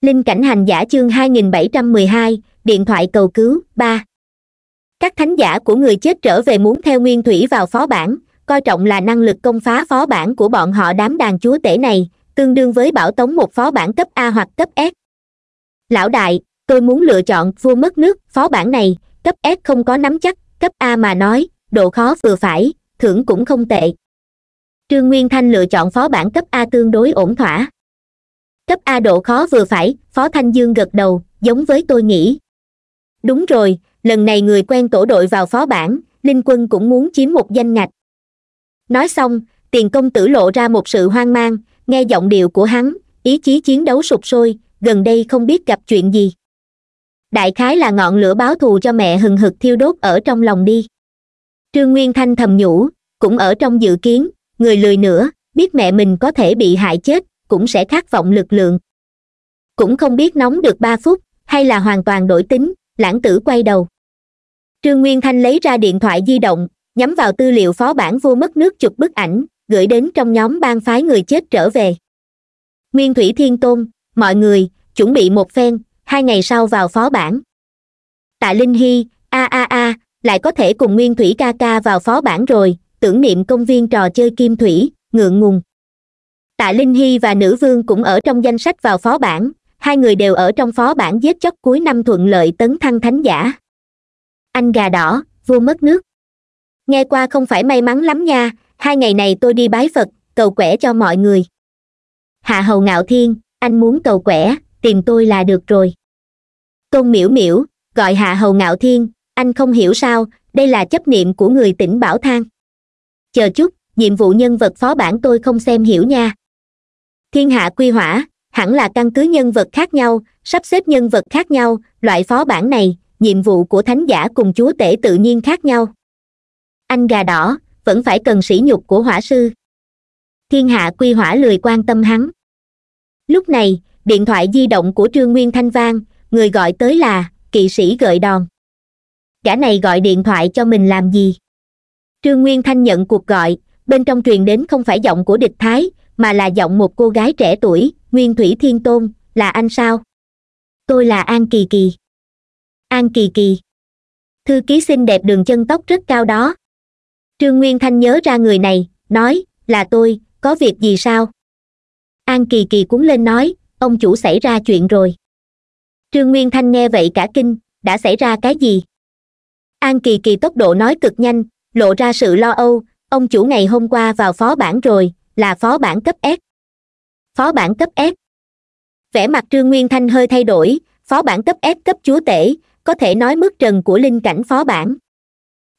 linh cảnh hành giả chương 2712, điện thoại cầu cứu ba các thánh giả của người chết trở về muốn theo nguyên thủy vào phó bản coi trọng là năng lực công phá phó bản của bọn họ đám đàn chúa tể này tương đương với bảo tống một phó bản cấp a hoặc cấp s lão đại tôi muốn lựa chọn vua mất nước phó bản này cấp s không có nắm chắc cấp a mà nói độ khó vừa phải thưởng cũng không tệ trương nguyên thanh lựa chọn phó bản cấp a tương đối ổn thỏa cấp a độ khó vừa phải phó thanh dương gật đầu giống với tôi nghĩ đúng rồi lần này người quen tổ đội vào phó bản linh quân cũng muốn chiếm một danh ngạch nói xong tiền công tử lộ ra một sự hoang mang nghe giọng điệu của hắn ý chí chiến đấu sụp sôi gần đây không biết gặp chuyện gì đại khái là ngọn lửa báo thù cho mẹ hừng hực thiêu đốt ở trong lòng đi trương nguyên thanh thầm nhủ cũng ở trong dự kiến người lười nữa biết mẹ mình có thể bị hại chết cũng sẽ khát vọng lực lượng cũng không biết nóng được ba phút hay là hoàn toàn đổi tính lãng tử quay đầu trương nguyên thanh lấy ra điện thoại di động nhắm vào tư liệu phó bản vô mất nước chụp bức ảnh gửi đến trong nhóm ban phái người chết trở về nguyên thủy thiên tôn mọi người chuẩn bị một phen hai ngày sau vào phó bản tạ linh hy a a a lại có thể cùng nguyên thủy ca ca vào phó bản rồi tưởng niệm công viên trò chơi kim thủy ngượng ngùng tạ linh hy và nữ vương cũng ở trong danh sách vào phó bản hai người đều ở trong phó bản giết chóc cuối năm thuận lợi tấn thăng thánh giả anh gà đỏ vua mất nước nghe qua không phải may mắn lắm nha hai ngày này tôi đi bái phật cầu quẻ cho mọi người hạ hầu ngạo thiên anh muốn cầu quẻ tìm tôi là được rồi tôn miễu miễu gọi hạ hầu ngạo thiên anh không hiểu sao đây là chấp niệm của người tỉnh bảo thang chờ chút nhiệm vụ nhân vật phó bản tôi không xem hiểu nha thiên hạ quy hỏa hẳn là căn cứ nhân vật khác nhau sắp xếp nhân vật khác nhau loại phó bản này nhiệm vụ của thánh giả cùng chúa tể tự nhiên khác nhau anh gà đỏ vẫn phải cần sỉ nhục của hỏa sư thiên hạ quy hỏa lười quan tâm hắn lúc này điện thoại di động của trương nguyên thanh vang người gọi tới là kỵ sĩ gợi đòn gã này gọi điện thoại cho mình làm gì trương nguyên thanh nhận cuộc gọi bên trong truyền đến không phải giọng của địch thái mà là giọng một cô gái trẻ tuổi nguyên thủy thiên tôn là anh sao tôi là an kỳ kỳ an kỳ kỳ thư ký xinh đẹp đường chân tóc rất cao đó trương nguyên thanh nhớ ra người này nói là tôi có việc gì sao an kỳ kỳ cuốn lên nói ông chủ xảy ra chuyện rồi trương nguyên thanh nghe vậy cả kinh đã xảy ra cái gì an kỳ kỳ tốc độ nói cực nhanh lộ ra sự lo âu ông chủ ngày hôm qua vào phó bản rồi là phó bản cấp s phó bản cấp s vẻ mặt trương nguyên thanh hơi thay đổi phó bản cấp s cấp chúa tể có thể nói mức trần của linh cảnh phó bản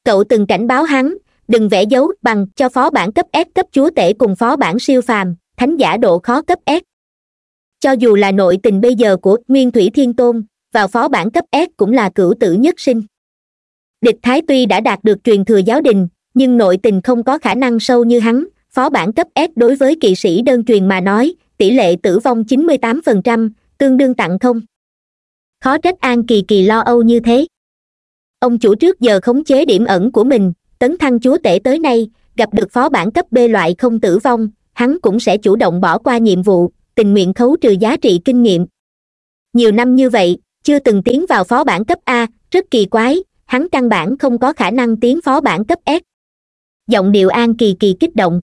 cậu từng cảnh báo hắn đừng vẽ dấu bằng cho phó bản cấp s cấp chúa tể cùng phó bản siêu phàm thánh giả độ khó cấp s cho dù là nội tình bây giờ của nguyên thủy thiên tôn vào phó bản cấp s cũng là cửu tử nhất sinh địch thái tuy đã đạt được truyền thừa giáo đình nhưng nội tình không có khả năng sâu như hắn phó bản cấp s đối với kỵ sĩ đơn truyền mà nói tỷ lệ tử vong 98%, tương đương tặng không khó trách an kỳ kỳ lo âu như thế ông chủ trước giờ khống chế điểm ẩn của mình tấn thăng chúa tể tới nay gặp được phó bản cấp b loại không tử vong hắn cũng sẽ chủ động bỏ qua nhiệm vụ tình nguyện khấu trừ giá trị kinh nghiệm nhiều năm như vậy chưa từng tiến vào phó bản cấp a rất kỳ quái hắn căn bản không có khả năng tiến phó bản cấp s giọng điệu an kỳ kỳ kích động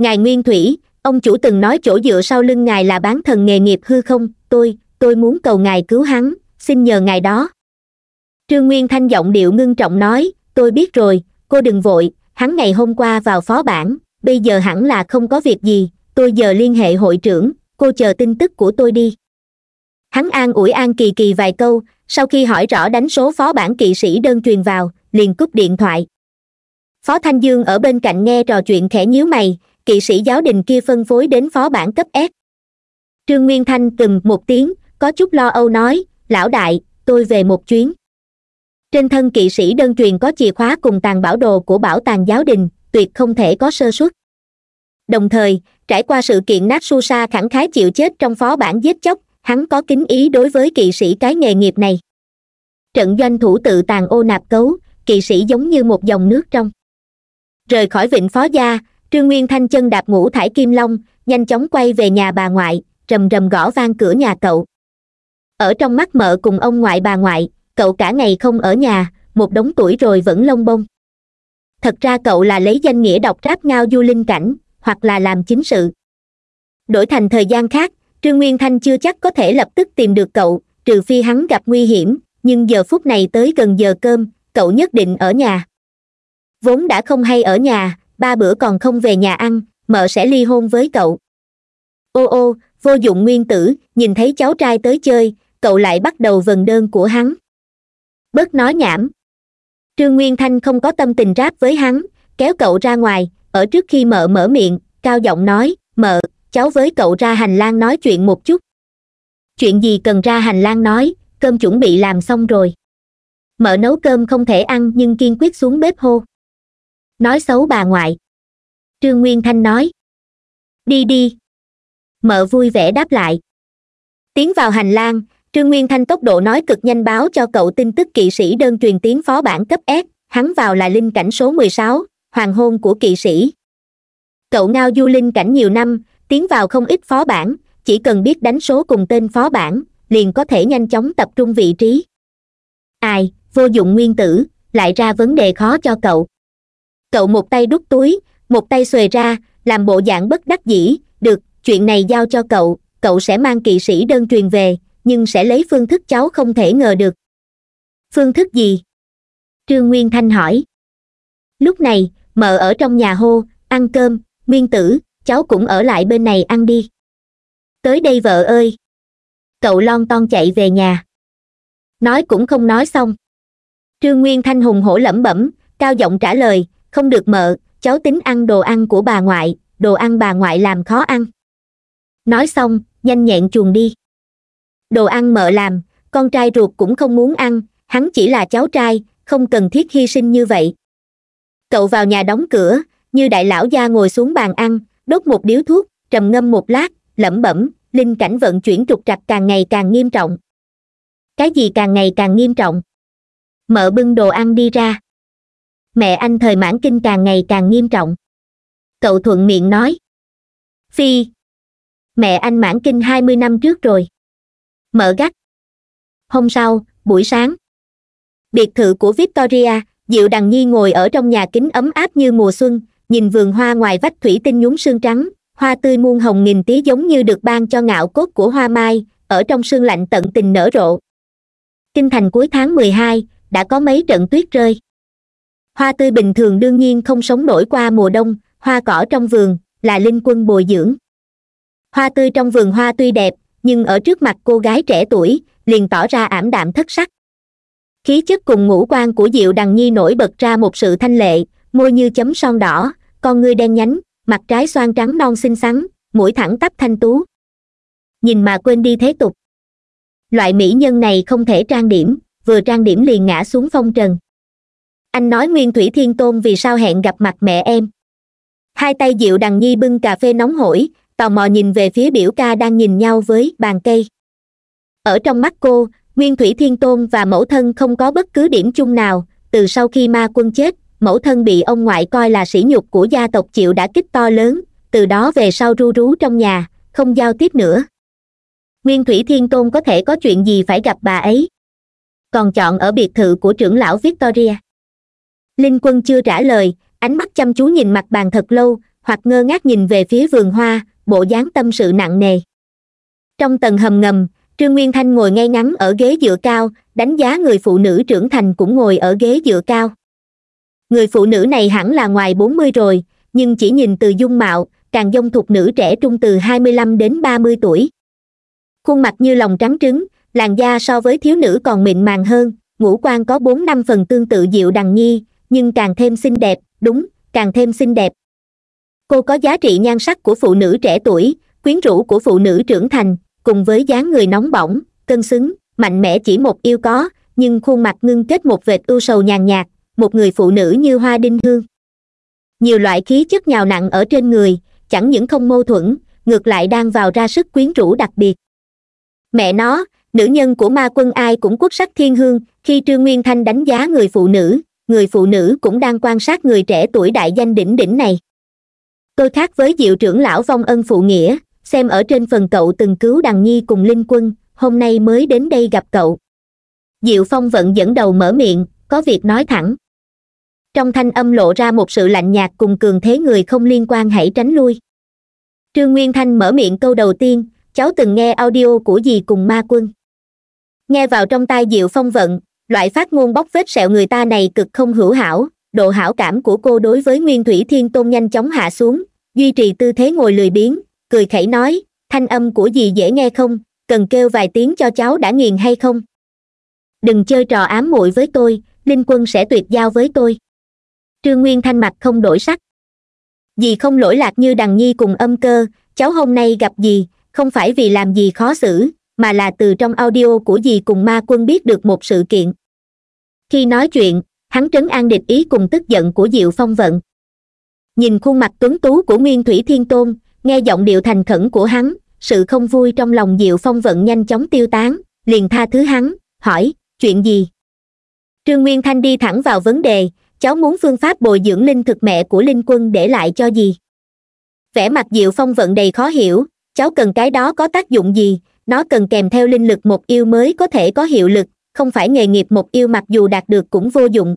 ngài nguyên thủy ông chủ từng nói chỗ dựa sau lưng ngài là bán thần nghề nghiệp hư không tôi tôi muốn cầu ngài cứu hắn xin nhờ ngài đó trương nguyên thanh giọng điệu ngưng trọng nói tôi biết rồi cô đừng vội hắn ngày hôm qua vào phó bản bây giờ hẳn là không có việc gì tôi giờ liên hệ hội trưởng cô chờ tin tức của tôi đi hắn an ủi an kỳ kỳ vài câu sau khi hỏi rõ đánh số phó bản kỵ sĩ đơn truyền vào liền cúp điện thoại phó thanh dương ở bên cạnh nghe trò chuyện khẽ nhíu mày kỵ sĩ giáo đình kia phân phối đến phó bản cấp s trương nguyên thanh từng một tiếng có chút lo âu nói lão đại tôi về một chuyến trên thân kỵ sĩ đơn truyền có chìa khóa cùng tàng bảo đồ của bảo tàng giáo đình tuyệt không thể có sơ suất đồng thời trải qua sự kiện nát su sa khẳng khái chịu chết trong phó bản giết chóc hắn có kính ý đối với kỵ sĩ cái nghề nghiệp này trận doanh thủ tự tàn ô nạp cấu kỵ sĩ giống như một dòng nước trong rời khỏi vịnh phó gia trương nguyên thanh chân đạp ngũ thải kim long nhanh chóng quay về nhà bà ngoại rầm rầm gõ vang cửa nhà cậu ở trong mắt mợ cùng ông ngoại bà ngoại cậu cả ngày không ở nhà một đống tuổi rồi vẫn lông bông thật ra cậu là lấy danh nghĩa đọc ráp ngao du linh cảnh hoặc là làm chính sự đổi thành thời gian khác trương nguyên thanh chưa chắc có thể lập tức tìm được cậu trừ phi hắn gặp nguy hiểm nhưng giờ phút này tới gần giờ cơm cậu nhất định ở nhà vốn đã không hay ở nhà ba bữa còn không về nhà ăn mợ sẽ ly hôn với cậu ô ô vô dụng nguyên tử nhìn thấy cháu trai tới chơi cậu lại bắt đầu vần đơn của hắn bớt nói nhảm trương nguyên thanh không có tâm tình ráp với hắn kéo cậu ra ngoài ở trước khi mợ mở miệng cao giọng nói mợ cháu với cậu ra hành lang nói chuyện một chút chuyện gì cần ra hành lang nói cơm chuẩn bị làm xong rồi mợ nấu cơm không thể ăn nhưng kiên quyết xuống bếp hô nói xấu bà ngoại trương nguyên thanh nói đi đi mợ vui vẻ đáp lại tiến vào hành lang trương nguyên thanh tốc độ nói cực nhanh báo cho cậu tin tức kỵ sĩ đơn truyền tiến phó bản cấp s hắn vào là linh cảnh số mười sáu hoàng hôn của kỵ sĩ cậu ngao du linh cảnh nhiều năm tiến vào không ít phó bản chỉ cần biết đánh số cùng tên phó bản liền có thể nhanh chóng tập trung vị trí ai vô dụng nguyên tử lại ra vấn đề khó cho cậu cậu một tay đút túi một tay xuề ra làm bộ dạng bất đắc dĩ được chuyện này giao cho cậu cậu sẽ mang kỵ sĩ đơn truyền về nhưng sẽ lấy phương thức cháu không thể ngờ được phương thức gì trương nguyên thanh hỏi lúc này mợ ở trong nhà hô ăn cơm nguyên tử cháu cũng ở lại bên này ăn đi tới đây vợ ơi cậu lon ton chạy về nhà nói cũng không nói xong trương nguyên thanh hùng hổ lẩm bẩm cao giọng trả lời không được mợ cháu tính ăn đồ ăn của bà ngoại đồ ăn bà ngoại làm khó ăn nói xong nhanh nhẹn chuồn đi đồ ăn mợ làm con trai ruột cũng không muốn ăn hắn chỉ là cháu trai không cần thiết hy sinh như vậy cậu vào nhà đóng cửa như đại lão gia ngồi xuống bàn ăn đốt một điếu thuốc trầm ngâm một lát lẩm bẩm linh cảnh vận chuyển trục trặc càng ngày càng nghiêm trọng cái gì càng ngày càng nghiêm trọng mợ bưng đồ ăn đi ra mẹ anh thời mãn kinh càng ngày càng nghiêm trọng cậu thuận miệng nói phi mẹ anh mãn kinh hai mươi năm trước rồi mở gắt hôm sau buổi sáng biệt thự của victoria diệu đằng nhi ngồi ở trong nhà kính ấm áp như mùa xuân nhìn vườn hoa ngoài vách thủy tinh nhúng sương trắng hoa tươi muôn hồng nghìn tía giống như được ban cho ngạo cốt của hoa mai ở trong sương lạnh tận tình nở rộ kinh thành cuối tháng mười hai đã có mấy trận tuyết rơi hoa tươi bình thường đương nhiên không sống nổi qua mùa đông hoa cỏ trong vườn là linh quân bồi dưỡng hoa tươi trong vườn hoa tuy đẹp nhưng ở trước mặt cô gái trẻ tuổi liền tỏ ra ảm đạm thất sắc khí chất cùng ngũ quan của diệu đằng nhi nổi bật ra một sự thanh lệ môi như chấm son đỏ con ngươi đen nhánh mặt trái xoan trắng non xinh xắn mũi thẳng tắp thanh tú nhìn mà quên đi thế tục loại mỹ nhân này không thể trang điểm vừa trang điểm liền ngã xuống phong trần anh nói nguyên thủy thiên tôn vì sao hẹn gặp mặt mẹ em hai tay diệu đằng nhi bưng cà phê nóng hổi tò mò nhìn về phía biểu ca đang nhìn nhau với bàn cây ở trong mắt cô nguyên thủy thiên tôn và mẫu thân không có bất cứ điểm chung nào từ sau khi ma quân chết mẫu thân bị ông ngoại coi là sỉ nhục của gia tộc chịu đã kích to lớn từ đó về sau ru rú trong nhà không giao tiếp nữa nguyên thủy thiên tôn có thể có chuyện gì phải gặp bà ấy còn chọn ở biệt thự của trưởng lão victoria linh quân chưa trả lời ánh mắt chăm chú nhìn mặt bàn thật lâu hoặc ngơ ngác nhìn về phía vườn hoa bộ dáng tâm sự nặng nề trong tầng hầm ngầm trương nguyên thanh ngồi ngay ngắn ở ghế dựa cao đánh giá người phụ nữ trưởng thành cũng ngồi ở ghế dựa cao người phụ nữ này hẳn là ngoài bốn mươi rồi nhưng chỉ nhìn từ dung mạo càng dông thuộc nữ trẻ trung từ hai mươi lăm đến ba mươi tuổi khuôn mặt như lòng trắng trứng làn da so với thiếu nữ còn mịn màng hơn ngũ quan có bốn năm phần tương tự diệu đằng nhi nhưng càng thêm xinh đẹp đúng càng thêm xinh đẹp cô có giá trị nhan sắc của phụ nữ trẻ tuổi quyến rũ của phụ nữ trưởng thành cùng với dáng người nóng bỏng cân xứng mạnh mẽ chỉ một yêu có nhưng khuôn mặt ngưng kết một vệt ưu sầu nhàn nhạt một người phụ nữ như hoa đinh hương nhiều loại khí chất nhào nặng ở trên người chẳng những không mâu thuẫn ngược lại đang vào ra sức quyến rũ đặc biệt mẹ nó nữ nhân của ma quân ai cũng quốc sắc thiên hương khi trương nguyên thanh đánh giá người phụ nữ người phụ nữ cũng đang quan sát người trẻ tuổi đại danh đỉnh đỉnh này tôi khác với diệu trưởng lão vong ân phụ nghĩa xem ở trên phần cậu từng cứu đằng nhi cùng linh quân hôm nay mới đến đây gặp cậu diệu phong vận dẫn đầu mở miệng có việc nói thẳng trong thanh âm lộ ra một sự lạnh nhạt cùng cường thế người không liên quan hãy tránh lui trương nguyên thanh mở miệng câu đầu tiên cháu từng nghe audio của dì cùng ma quân nghe vào trong tai diệu phong vận loại phát ngôn bóc vết sẹo người ta này cực không hữu hảo độ hảo cảm của cô đối với nguyên thủy thiên tôn nhanh chóng hạ xuống duy trì tư thế ngồi lười biếng cười khẩy nói thanh âm của dì dễ nghe không cần kêu vài tiếng cho cháu đã nghiền hay không đừng chơi trò ám muội với tôi linh quân sẽ tuyệt giao với tôi trương nguyên thanh mặt không đổi sắc dì không lỗi lạc như đằng nhi cùng âm cơ cháu hôm nay gặp dì không phải vì làm gì khó xử mà là từ trong audio của dì cùng ma quân biết được một sự kiện khi nói chuyện hắn trấn an địch ý cùng tức giận của diệu phong vận nhìn khuôn mặt tuấn tú của nguyên thủy thiên tôn nghe giọng điệu thành khẩn của hắn sự không vui trong lòng diệu phong vận nhanh chóng tiêu tán liền tha thứ hắn hỏi chuyện gì trương nguyên thanh đi thẳng vào vấn đề cháu muốn phương pháp bồi dưỡng linh thực mẹ của linh quân để lại cho gì vẻ mặt diệu phong vận đầy khó hiểu cháu cần cái đó có tác dụng gì nó cần kèm theo linh lực một yêu mới có thể có hiệu lực không phải nghề nghiệp một yêu mặc dù đạt được cũng vô dụng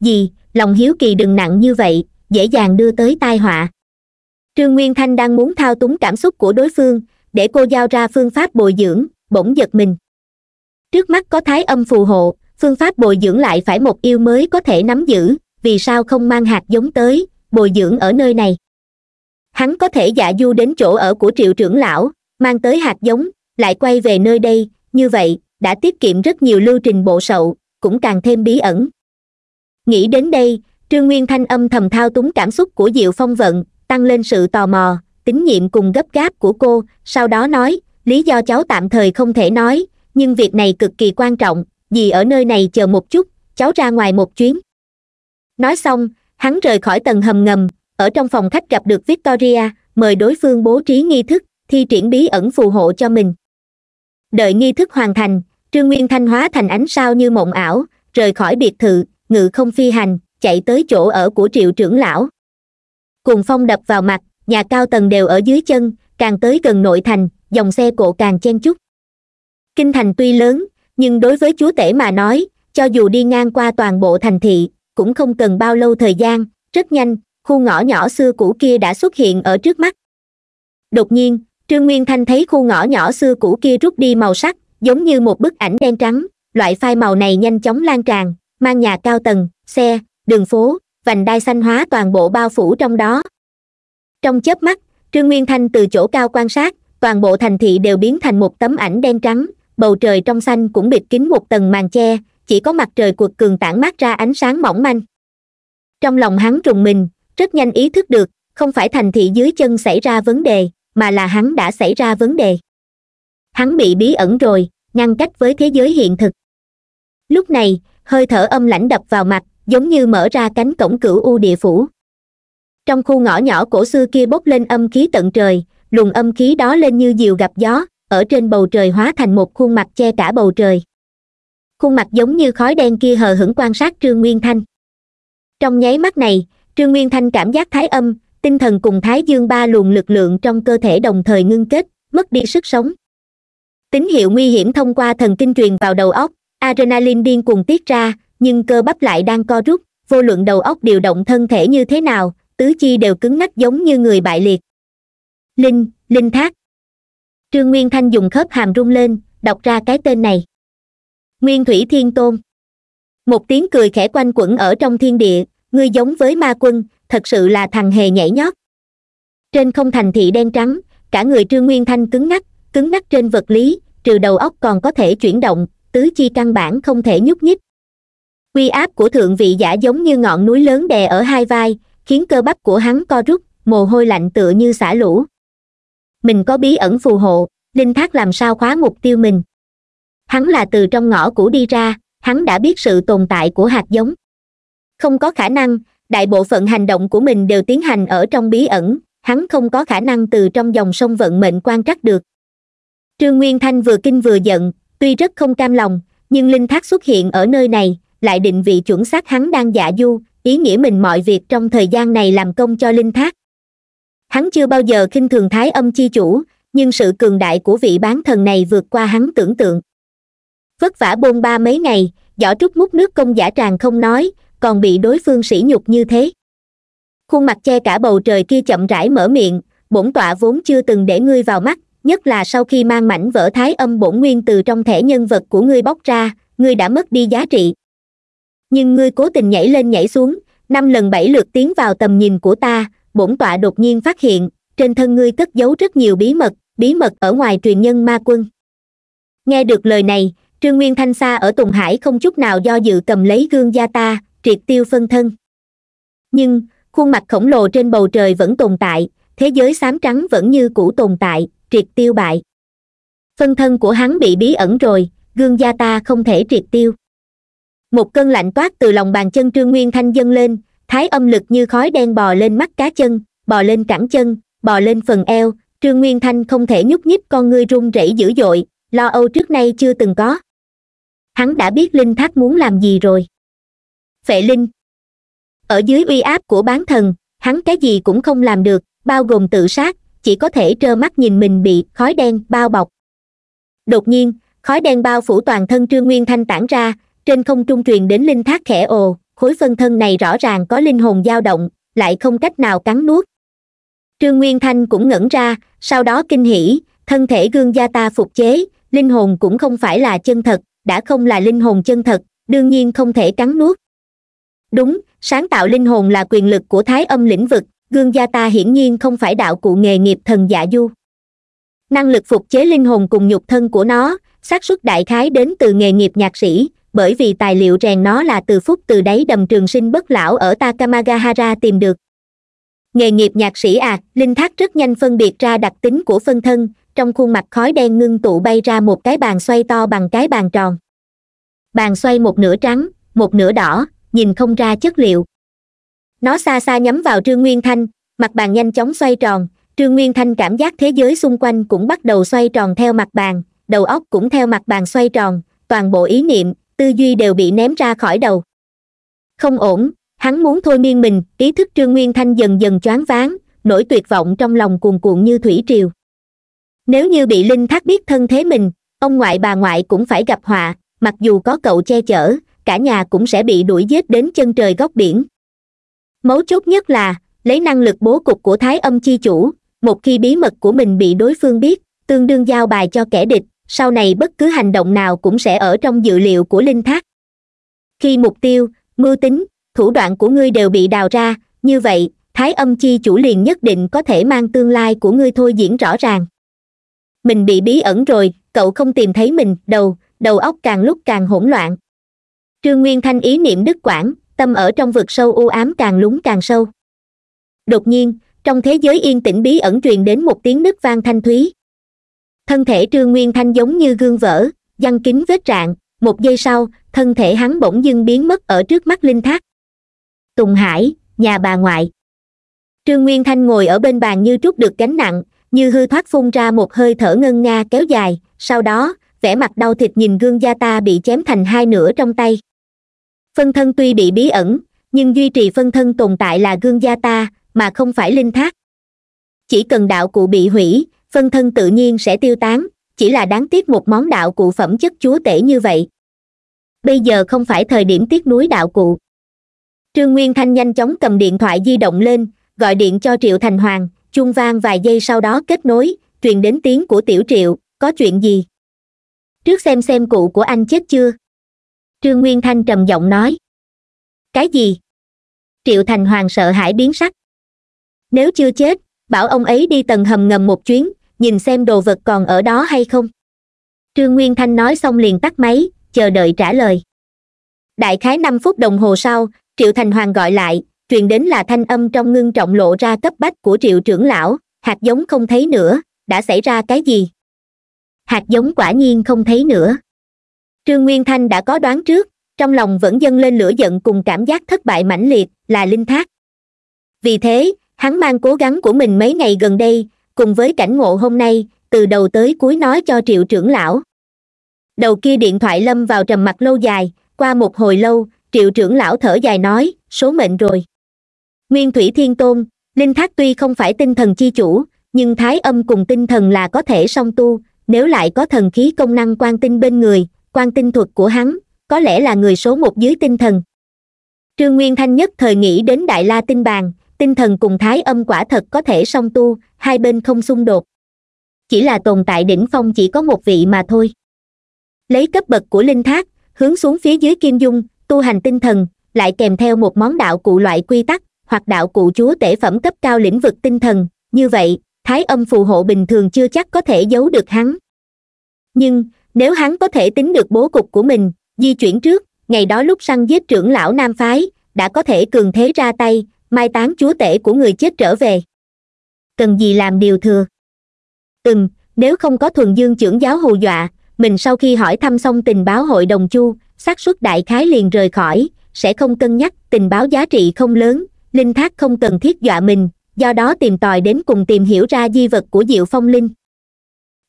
gì lòng hiếu kỳ đừng nặng như vậy dễ dàng đưa tới tai họa trương nguyên thanh đang muốn thao túng cảm xúc của đối phương để cô giao ra phương pháp bồi dưỡng bỗng giật mình trước mắt có thái âm phù hộ phương pháp bồi dưỡng lại phải một yêu mới có thể nắm giữ vì sao không mang hạt giống tới bồi dưỡng ở nơi này hắn có thể dạ du đến chỗ ở của triệu trưởng lão mang tới hạt giống lại quay về nơi đây như vậy đã tiết kiệm rất nhiều lưu trình bộ sậu cũng càng thêm bí ẩn nghĩ đến đây trương nguyên thanh âm thầm thao túng cảm xúc của diệu phong vận tăng lên sự tò mò tín nhiệm cùng gấp gáp của cô sau đó nói lý do cháu tạm thời không thể nói nhưng việc này cực kỳ quan trọng vì ở nơi này chờ một chút cháu ra ngoài một chuyến nói xong hắn rời khỏi tầng hầm ngầm ở trong phòng khách gặp được victoria mời đối phương bố trí nghi thức thi triển bí ẩn phù hộ cho mình đợi nghi thức hoàn thành trương nguyên thanh hóa thành ánh sao như mộng ảo rời khỏi biệt thự ngự không phi hành chạy tới chỗ ở của triệu trưởng lão cùng phong đập vào mặt nhà cao tầng đều ở dưới chân càng tới gần nội thành dòng xe cộ càng chen chúc kinh thành tuy lớn nhưng đối với chúa tể mà nói cho dù đi ngang qua toàn bộ thành thị cũng không cần bao lâu thời gian rất nhanh khu ngõ nhỏ xưa cũ kia đã xuất hiện ở trước mắt đột nhiên trương nguyên thanh thấy khu ngõ nhỏ xưa cũ kia rút đi màu sắc giống như một bức ảnh đen trắng loại phai màu này nhanh chóng lan tràn mang nhà cao tầng xe đường phố vành đai xanh hóa toàn bộ bao phủ trong đó trong chớp mắt trương nguyên thanh từ chỗ cao quan sát toàn bộ thành thị đều biến thành một tấm ảnh đen trắng bầu trời trong xanh cũng bịt kín một tầng màn che chỉ có mặt trời cuột cường tản mát ra ánh sáng mỏng manh trong lòng hắn trùng mình rất nhanh ý thức được không phải thành thị dưới chân xảy ra vấn đề mà là hắn đã xảy ra vấn đề hắn bị bí ẩn rồi ngăn cách với thế giới hiện thực lúc này hơi thở âm lãnh đập vào mặt giống như mở ra cánh cổng cửu u địa phủ trong khu ngõ nhỏ cổ xưa kia bốc lên âm khí tận trời luồng âm khí đó lên như diều gặp gió ở trên bầu trời hóa thành một khuôn mặt che cả bầu trời khuôn mặt giống như khói đen kia hờ hững quan sát trương nguyên thanh trong nháy mắt này trương nguyên thanh cảm giác thái âm tinh thần cùng thái dương ba luồng lực lượng trong cơ thể đồng thời ngưng kết mất đi sức sống tín hiệu nguy hiểm thông qua thần kinh truyền vào đầu óc adrenaline điên cuồng tiết ra nhưng cơ bắp lại đang co rút vô luận đầu óc điều động thân thể như thế nào tứ chi đều cứng ngắc giống như người bại liệt linh linh thác trương nguyên thanh dùng khớp hàm rung lên đọc ra cái tên này nguyên thủy thiên tôn một tiếng cười khẽ quanh quẩn ở trong thiên địa ngươi giống với ma quân thật sự là thằng hề nhảy nhót trên không thành thị đen trắng cả người trương nguyên thanh cứng ngắc cứng ngắc trên vật lý trừ đầu óc còn có thể chuyển động tứ chi căn bản không thể nhúc nhích quy áp của thượng vị giả giống như ngọn núi lớn đè ở hai vai khiến cơ bắp của hắn co rút mồ hôi lạnh tựa như xả lũ mình có bí ẩn phù hộ linh thác làm sao khóa mục tiêu mình hắn là từ trong ngõ cũ đi ra hắn đã biết sự tồn tại của hạt giống không có khả năng đại bộ phận hành động của mình đều tiến hành ở trong bí ẩn hắn không có khả năng từ trong dòng sông vận mệnh quan trắc được trương nguyên thanh vừa kinh vừa giận tuy rất không cam lòng nhưng linh thác xuất hiện ở nơi này lại định vị chuẩn xác hắn đang giả du ý nghĩa mình mọi việc trong thời gian này làm công cho linh thác hắn chưa bao giờ khinh thường thái âm chi chủ nhưng sự cường đại của vị bán thần này vượt qua hắn tưởng tượng vất vả bôn ba mấy ngày giỏ trúc múc nước công giả tràng không nói còn bị đối phương sỉ nhục như thế khuôn mặt che cả bầu trời kia chậm rãi mở miệng bổn tọa vốn chưa từng để ngươi vào mắt nhất là sau khi mang mảnh vỡ thái âm bổn nguyên từ trong thẻ nhân vật của ngươi bóc ra ngươi đã mất đi giá trị nhưng ngươi cố tình nhảy lên nhảy xuống năm lần bảy lượt tiến vào tầm nhìn của ta bổn tọa đột nhiên phát hiện trên thân ngươi cất giấu rất nhiều bí mật bí mật ở ngoài truyền nhân ma quân nghe được lời này trương nguyên thanh sa ở tùng hải không chút nào do dự cầm lấy gương da ta triệt tiêu phân thân nhưng khuôn mặt khổng lồ trên bầu trời vẫn tồn tại thế giới xám trắng vẫn như cũ tồn tại triệt tiêu bại phân thân của hắn bị bí ẩn rồi gương gia ta không thể triệt tiêu một cơn lạnh toát từ lòng bàn chân trương nguyên thanh dâng lên thái âm lực như khói đen bò lên mắt cá chân bò lên cẳng chân bò lên phần eo trương nguyên thanh không thể nhúc nhích con ngươi run rẩy dữ dội lo âu trước nay chưa từng có hắn đã biết linh thác muốn làm gì rồi phệ linh ở dưới uy áp của bán thần hắn cái gì cũng không làm được bao gồm tự sát chỉ có thể trơ mắt nhìn mình bị khói đen bao bọc đột nhiên khói đen bao phủ toàn thân trương nguyên thanh tản ra trên không trung truyền đến linh thác khẽ ồ khối phân thân này rõ ràng có linh hồn dao động lại không cách nào cắn nuốt trương nguyên thanh cũng ngẩn ra sau đó kinh hỉ thân thể gương gia ta phục chế linh hồn cũng không phải là chân thật đã không là linh hồn chân thật đương nhiên không thể cắn nuốt đúng sáng tạo linh hồn là quyền lực của thái âm lĩnh vực gương gia ta hiển nhiên không phải đạo cụ nghề nghiệp thần giả du năng lực phục chế linh hồn cùng nhục thân của nó xác suất đại khái đến từ nghề nghiệp nhạc sĩ bởi vì tài liệu rèn nó là từ phúc từ đáy đầm trường sinh bất lão ở takamagahara tìm được nghề nghiệp nhạc sĩ à linh thác rất nhanh phân biệt ra đặc tính của phân thân trong khuôn mặt khói đen ngưng tụ bay ra một cái bàn xoay to bằng cái bàn tròn bàn xoay một nửa trắng một nửa đỏ nhìn không ra chất liệu nó xa xa nhắm vào trương nguyên thanh mặt bàn nhanh chóng xoay tròn trương nguyên thanh cảm giác thế giới xung quanh cũng bắt đầu xoay tròn theo mặt bàn đầu óc cũng theo mặt bàn xoay tròn toàn bộ ý niệm tư duy đều bị ném ra khỏi đầu không ổn hắn muốn thôi miên mình ý thức trương nguyên thanh dần dần choáng váng nỗi tuyệt vọng trong lòng cuồn cuộn như thủy triều nếu như bị linh thác biết thân thế mình ông ngoại bà ngoại cũng phải gặp họa mặc dù có cậu che chở cả nhà cũng sẽ bị đuổi giết đến chân trời góc biển mấu chốt nhất là lấy năng lực bố cục của thái âm chi chủ một khi bí mật của mình bị đối phương biết tương đương giao bài cho kẻ địch sau này bất cứ hành động nào cũng sẽ ở trong dự liệu của linh thác khi mục tiêu mưu tính thủ đoạn của ngươi đều bị đào ra như vậy thái âm chi chủ liền nhất định có thể mang tương lai của ngươi thôi diễn rõ ràng mình bị bí ẩn rồi cậu không tìm thấy mình đầu đầu óc càng lúc càng hỗn loạn trương nguyên thanh ý niệm đức quảng tâm ở trong vực sâu u ám càng lún càng sâu đột nhiên trong thế giới yên tĩnh bí ẩn truyền đến một tiếng nứt vang thanh thúy thân thể trương nguyên thanh giống như gương vỡ giăng kính vết rạn một giây sau thân thể hắn bỗng dưng biến mất ở trước mắt linh thác tùng hải nhà bà ngoại trương nguyên thanh ngồi ở bên bàn như trút được gánh nặng như hư thoát phun ra một hơi thở ngân nga kéo dài sau đó vẻ mặt đau thịt nhìn gương da ta bị chém thành hai nửa trong tay phân thân tuy bị bí ẩn nhưng duy trì phân thân tồn tại là gương gia ta mà không phải linh thác chỉ cần đạo cụ bị hủy phân thân tự nhiên sẽ tiêu tán chỉ là đáng tiếc một món đạo cụ phẩm chất chúa tể như vậy bây giờ không phải thời điểm tiếc núi đạo cụ trương nguyên thanh nhanh chóng cầm điện thoại di động lên gọi điện cho triệu thành hoàng Chung vang vài giây sau đó kết nối truyền đến tiếng của tiểu triệu có chuyện gì trước xem xem cụ của anh chết chưa trương nguyên thanh trầm giọng nói cái gì triệu thành hoàng sợ hãi biến sắc nếu chưa chết bảo ông ấy đi tầng hầm ngầm một chuyến nhìn xem đồ vật còn ở đó hay không trương nguyên thanh nói xong liền tắt máy chờ đợi trả lời đại khái năm phút đồng hồ sau triệu thành hoàng gọi lại truyền đến là thanh âm trong ngưng trọng lộ ra cấp bách của triệu trưởng lão hạt giống không thấy nữa đã xảy ra cái gì hạt giống quả nhiên không thấy nữa trương nguyên thanh đã có đoán trước trong lòng vẫn dâng lên lửa giận cùng cảm giác thất bại mãnh liệt là linh thác vì thế hắn mang cố gắng của mình mấy ngày gần đây cùng với cảnh ngộ hôm nay từ đầu tới cuối nói cho triệu trưởng lão đầu kia điện thoại lâm vào trầm mặc lâu dài qua một hồi lâu triệu trưởng lão thở dài nói số mệnh rồi nguyên thủy thiên tôn linh thác tuy không phải tinh thần chi chủ nhưng thái âm cùng tinh thần là có thể song tu nếu lại có thần khí công năng quan tinh bên người quan tinh thuật của hắn có lẽ là người số một dưới tinh thần trương nguyên thanh nhất thời nghĩ đến đại la tinh bàn tinh thần cùng thái âm quả thật có thể song tu hai bên không xung đột chỉ là tồn tại đỉnh phong chỉ có một vị mà thôi lấy cấp bậc của linh thác hướng xuống phía dưới kim dung tu hành tinh thần lại kèm theo một món đạo cụ loại quy tắc hoặc đạo cụ chúa tể phẩm cấp cao lĩnh vực tinh thần như vậy thái âm phù hộ bình thường chưa chắc có thể giấu được hắn nhưng nếu hắn có thể tính được bố cục của mình di chuyển trước ngày đó lúc săn giết trưởng lão nam phái đã có thể cường thế ra tay mai táng chúa tể của người chết trở về cần gì làm điều thừa từng nếu không có thuần dương trưởng giáo hù dọa mình sau khi hỏi thăm xong tình báo hội đồng chu xác suất đại khái liền rời khỏi sẽ không cân nhắc tình báo giá trị không lớn linh thác không cần thiết dọa mình do đó tìm tòi đến cùng tìm hiểu ra di vật của diệu phong linh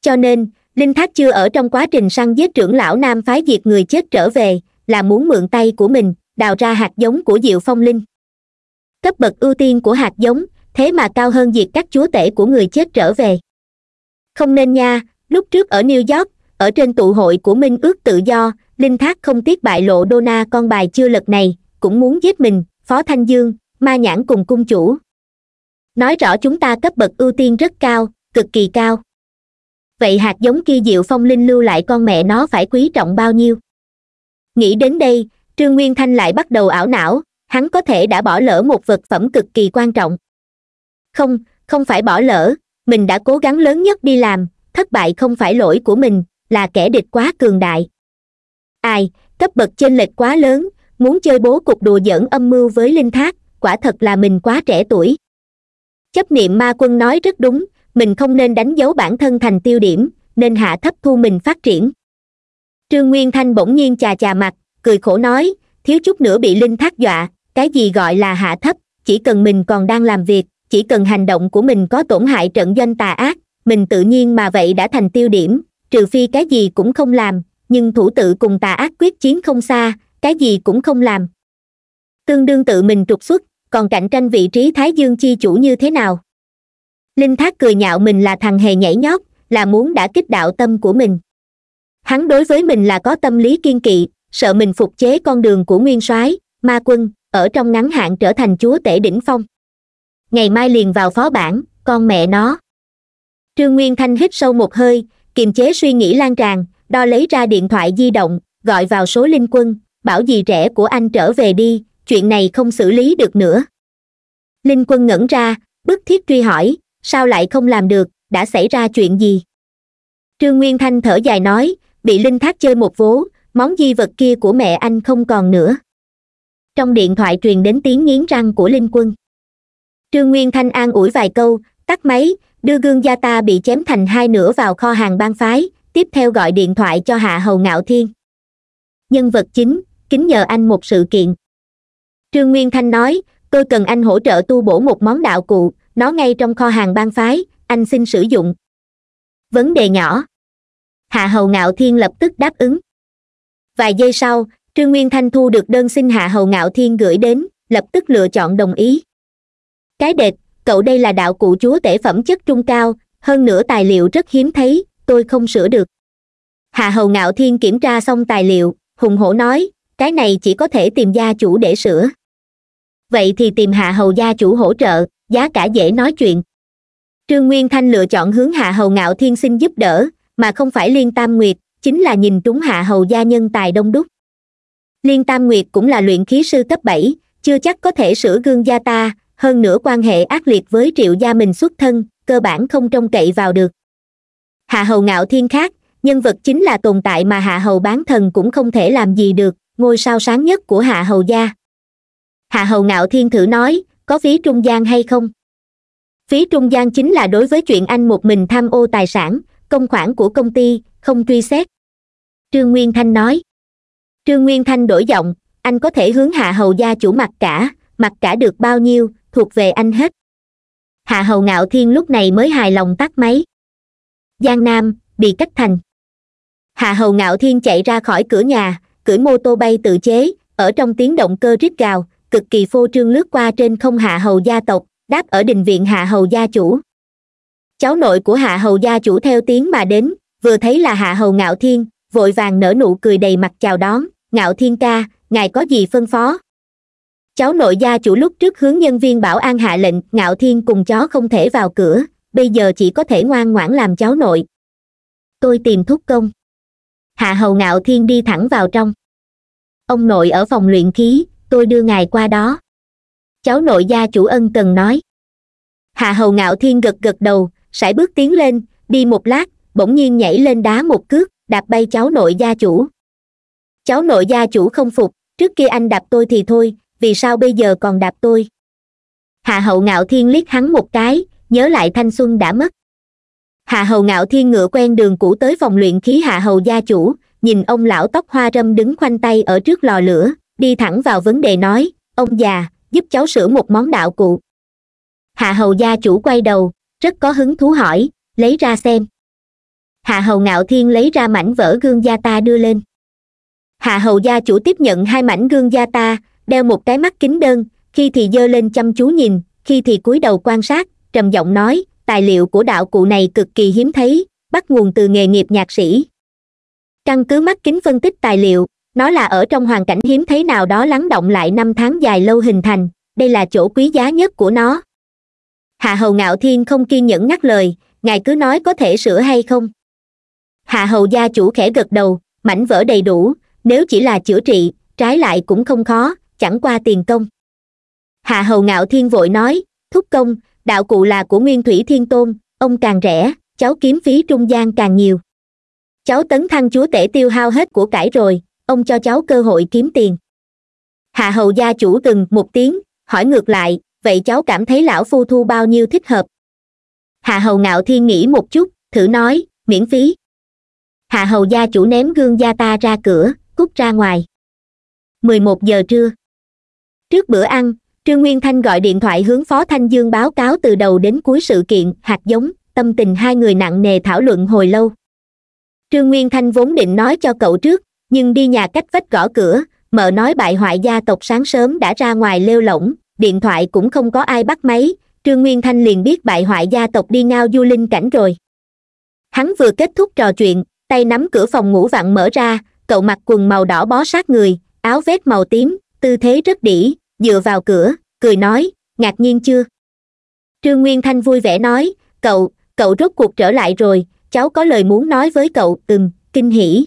cho nên linh thác chưa ở trong quá trình săn giết trưởng lão nam phái diệt người chết trở về là muốn mượn tay của mình đào ra hạt giống của diệu phong linh cấp bậc ưu tiên của hạt giống thế mà cao hơn diệt các chúa tể của người chết trở về không nên nha lúc trước ở new york ở trên tụ hội của minh ước tự do linh thác không tiếc bại lộ dona con bài chưa lật này cũng muốn giết mình phó thanh dương ma nhãn cùng cung chủ nói rõ chúng ta cấp bậc ưu tiên rất cao cực kỳ cao vậy hạt giống kia diệu phong linh lưu lại con mẹ nó phải quý trọng bao nhiêu nghĩ đến đây trương nguyên thanh lại bắt đầu ảo não hắn có thể đã bỏ lỡ một vật phẩm cực kỳ quan trọng không không phải bỏ lỡ mình đã cố gắng lớn nhất đi làm thất bại không phải lỗi của mình là kẻ địch quá cường đại ai cấp bậc chênh lệch quá lớn muốn chơi bố cục đùa giỡn âm mưu với linh thác quả thật là mình quá trẻ tuổi chấp niệm ma quân nói rất đúng mình không nên đánh dấu bản thân thành tiêu điểm nên hạ thấp thu mình phát triển trương nguyên thanh bỗng nhiên chà chà mặt cười khổ nói thiếu chút nữa bị linh thác dọa cái gì gọi là hạ thấp chỉ cần mình còn đang làm việc chỉ cần hành động của mình có tổn hại trận doanh tà ác mình tự nhiên mà vậy đã thành tiêu điểm trừ phi cái gì cũng không làm nhưng thủ tự cùng tà ác quyết chiến không xa cái gì cũng không làm tương đương tự mình trục xuất còn cạnh tranh vị trí thái dương chi chủ như thế nào linh thác cười nhạo mình là thằng hề nhảy nhót là muốn đã kích đạo tâm của mình hắn đối với mình là có tâm lý kiên kỵ sợ mình phục chế con đường của nguyên soái ma quân ở trong ngắn hạn trở thành chúa tể đỉnh phong ngày mai liền vào phó bản con mẹ nó trương nguyên thanh hít sâu một hơi kiềm chế suy nghĩ lan tràn đo lấy ra điện thoại di động gọi vào số linh quân bảo dì trẻ của anh trở về đi chuyện này không xử lý được nữa linh quân ngẩn ra bức thiết truy hỏi sao lại không làm được đã xảy ra chuyện gì trương nguyên thanh thở dài nói bị linh thác chơi một vố món di vật kia của mẹ anh không còn nữa trong điện thoại truyền đến tiếng nghiến răng của linh quân trương nguyên thanh an ủi vài câu tắt máy đưa gương gia ta bị chém thành hai nửa vào kho hàng ban phái tiếp theo gọi điện thoại cho hạ hầu ngạo thiên nhân vật chính kính nhờ anh một sự kiện trương nguyên thanh nói tôi cần anh hỗ trợ tu bổ một món đạo cụ nó ngay trong kho hàng ban phái anh xin sử dụng vấn đề nhỏ hạ hầu ngạo thiên lập tức đáp ứng vài giây sau trương nguyên thanh thu được đơn xin hạ hầu ngạo thiên gửi đến lập tức lựa chọn đồng ý cái đệt cậu đây là đạo cụ chúa tể phẩm chất trung cao hơn nữa tài liệu rất hiếm thấy tôi không sửa được hạ hầu ngạo thiên kiểm tra xong tài liệu hùng hổ nói cái này chỉ có thể tìm gia chủ để sửa vậy thì tìm hạ hầu gia chủ hỗ trợ giá cả dễ nói chuyện trương nguyên thanh lựa chọn hướng hạ hầu ngạo thiên xin giúp đỡ mà không phải liên tam nguyệt chính là nhìn trúng hạ hầu gia nhân tài đông đúc liên tam nguyệt cũng là luyện khí sư cấp bảy chưa chắc có thể sửa gương gia ta hơn nữa quan hệ ác liệt với triệu gia mình xuất thân cơ bản không trông cậy vào được hạ hầu ngạo thiên khác nhân vật chính là tồn tại mà hạ hầu bán thần cũng không thể làm gì được ngôi sao sáng nhất của hạ hầu gia hạ hầu ngạo thiên thử nói có phí trung gian hay không phí trung gian chính là đối với chuyện anh một mình tham ô tài sản công khoản của công ty không truy xét trương nguyên thanh nói trương nguyên thanh đổi giọng anh có thể hướng hạ hầu gia chủ mặt cả mặt cả được bao nhiêu thuộc về anh hết hạ hầu ngạo thiên lúc này mới hài lòng tắt máy giang nam bị cách thành hạ hầu ngạo thiên chạy ra khỏi cửa nhà cưỡi mô tô bay tự chế ở trong tiếng động cơ rít gào cực kỳ phô trương lướt qua trên không hạ hầu gia tộc đáp ở đình viện hạ hầu gia chủ cháu nội của hạ hầu gia chủ theo tiếng mà đến vừa thấy là hạ hầu ngạo thiên vội vàng nở nụ cười đầy mặt chào đón ngạo thiên ca ngài có gì phân phó cháu nội gia chủ lúc trước hướng nhân viên bảo an hạ lệnh ngạo thiên cùng chó không thể vào cửa bây giờ chỉ có thể ngoan ngoãn làm cháu nội tôi tìm thúc công hạ hầu ngạo thiên đi thẳng vào trong ông nội ở phòng luyện khí tôi đưa ngài qua đó cháu nội gia chủ ân cần nói hạ hầu ngạo thiên gật gật đầu sải bước tiến lên đi một lát bỗng nhiên nhảy lên đá một cước đạp bay cháu nội gia chủ cháu nội gia chủ không phục trước kia anh đạp tôi thì thôi vì sao bây giờ còn đạp tôi hạ hậu ngạo thiên liếc hắn một cái nhớ lại thanh xuân đã mất hạ hầu ngạo thiên ngựa quen đường cũ tới phòng luyện khí hạ hầu gia chủ nhìn ông lão tóc hoa râm đứng khoanh tay ở trước lò lửa đi thẳng vào vấn đề nói ông già giúp cháu sửa một món đạo cụ hạ hầu gia chủ quay đầu rất có hứng thú hỏi lấy ra xem hạ hầu ngạo thiên lấy ra mảnh vỡ gương gia ta đưa lên hạ hầu gia chủ tiếp nhận hai mảnh gương gia ta đeo một cái mắt kính đơn khi thì dơ lên chăm chú nhìn khi thì cúi đầu quan sát trầm giọng nói tài liệu của đạo cụ này cực kỳ hiếm thấy bắt nguồn từ nghề nghiệp nhạc sĩ căn cứ mắt kính phân tích tài liệu nó là ở trong hoàn cảnh hiếm thấy nào đó lắng động lại năm tháng dài lâu hình thành đây là chỗ quý giá nhất của nó hạ hầu ngạo thiên không kiên nhẫn ngắt lời ngài cứ nói có thể sửa hay không hạ hầu gia chủ khẽ gật đầu mảnh vỡ đầy đủ nếu chỉ là chữa trị trái lại cũng không khó chẳng qua tiền công hạ hầu ngạo thiên vội nói thúc công đạo cụ là của nguyên thủy thiên tôn ông càng rẻ cháu kiếm phí trung gian càng nhiều cháu tấn thăng chúa tể tiêu hao hết của cải rồi ông cho cháu cơ hội kiếm tiền hạ hầu gia chủ từng một tiếng hỏi ngược lại vậy cháu cảm thấy lão phu thu bao nhiêu thích hợp hạ hầu ngạo thiên nghĩ một chút thử nói miễn phí hạ hầu gia chủ ném gương gia ta ra cửa cút ra ngoài mười một giờ trưa trước bữa ăn trương nguyên thanh gọi điện thoại hướng phó thanh dương báo cáo từ đầu đến cuối sự kiện hạt giống tâm tình hai người nặng nề thảo luận hồi lâu trương nguyên thanh vốn định nói cho cậu trước nhưng đi nhà cách vách gõ cửa mợ nói bại hoại gia tộc sáng sớm đã ra ngoài lêu lỏng điện thoại cũng không có ai bắt máy trương nguyên thanh liền biết bại hoại gia tộc đi ngao du linh cảnh rồi hắn vừa kết thúc trò chuyện tay nắm cửa phòng ngủ vặn mở ra cậu mặc quần màu đỏ bó sát người áo vét màu tím tư thế rất đỉ dựa vào cửa cười nói ngạc nhiên chưa trương nguyên thanh vui vẻ nói cậu cậu rốt cuộc trở lại rồi cháu có lời muốn nói với cậu từng kinh hỉ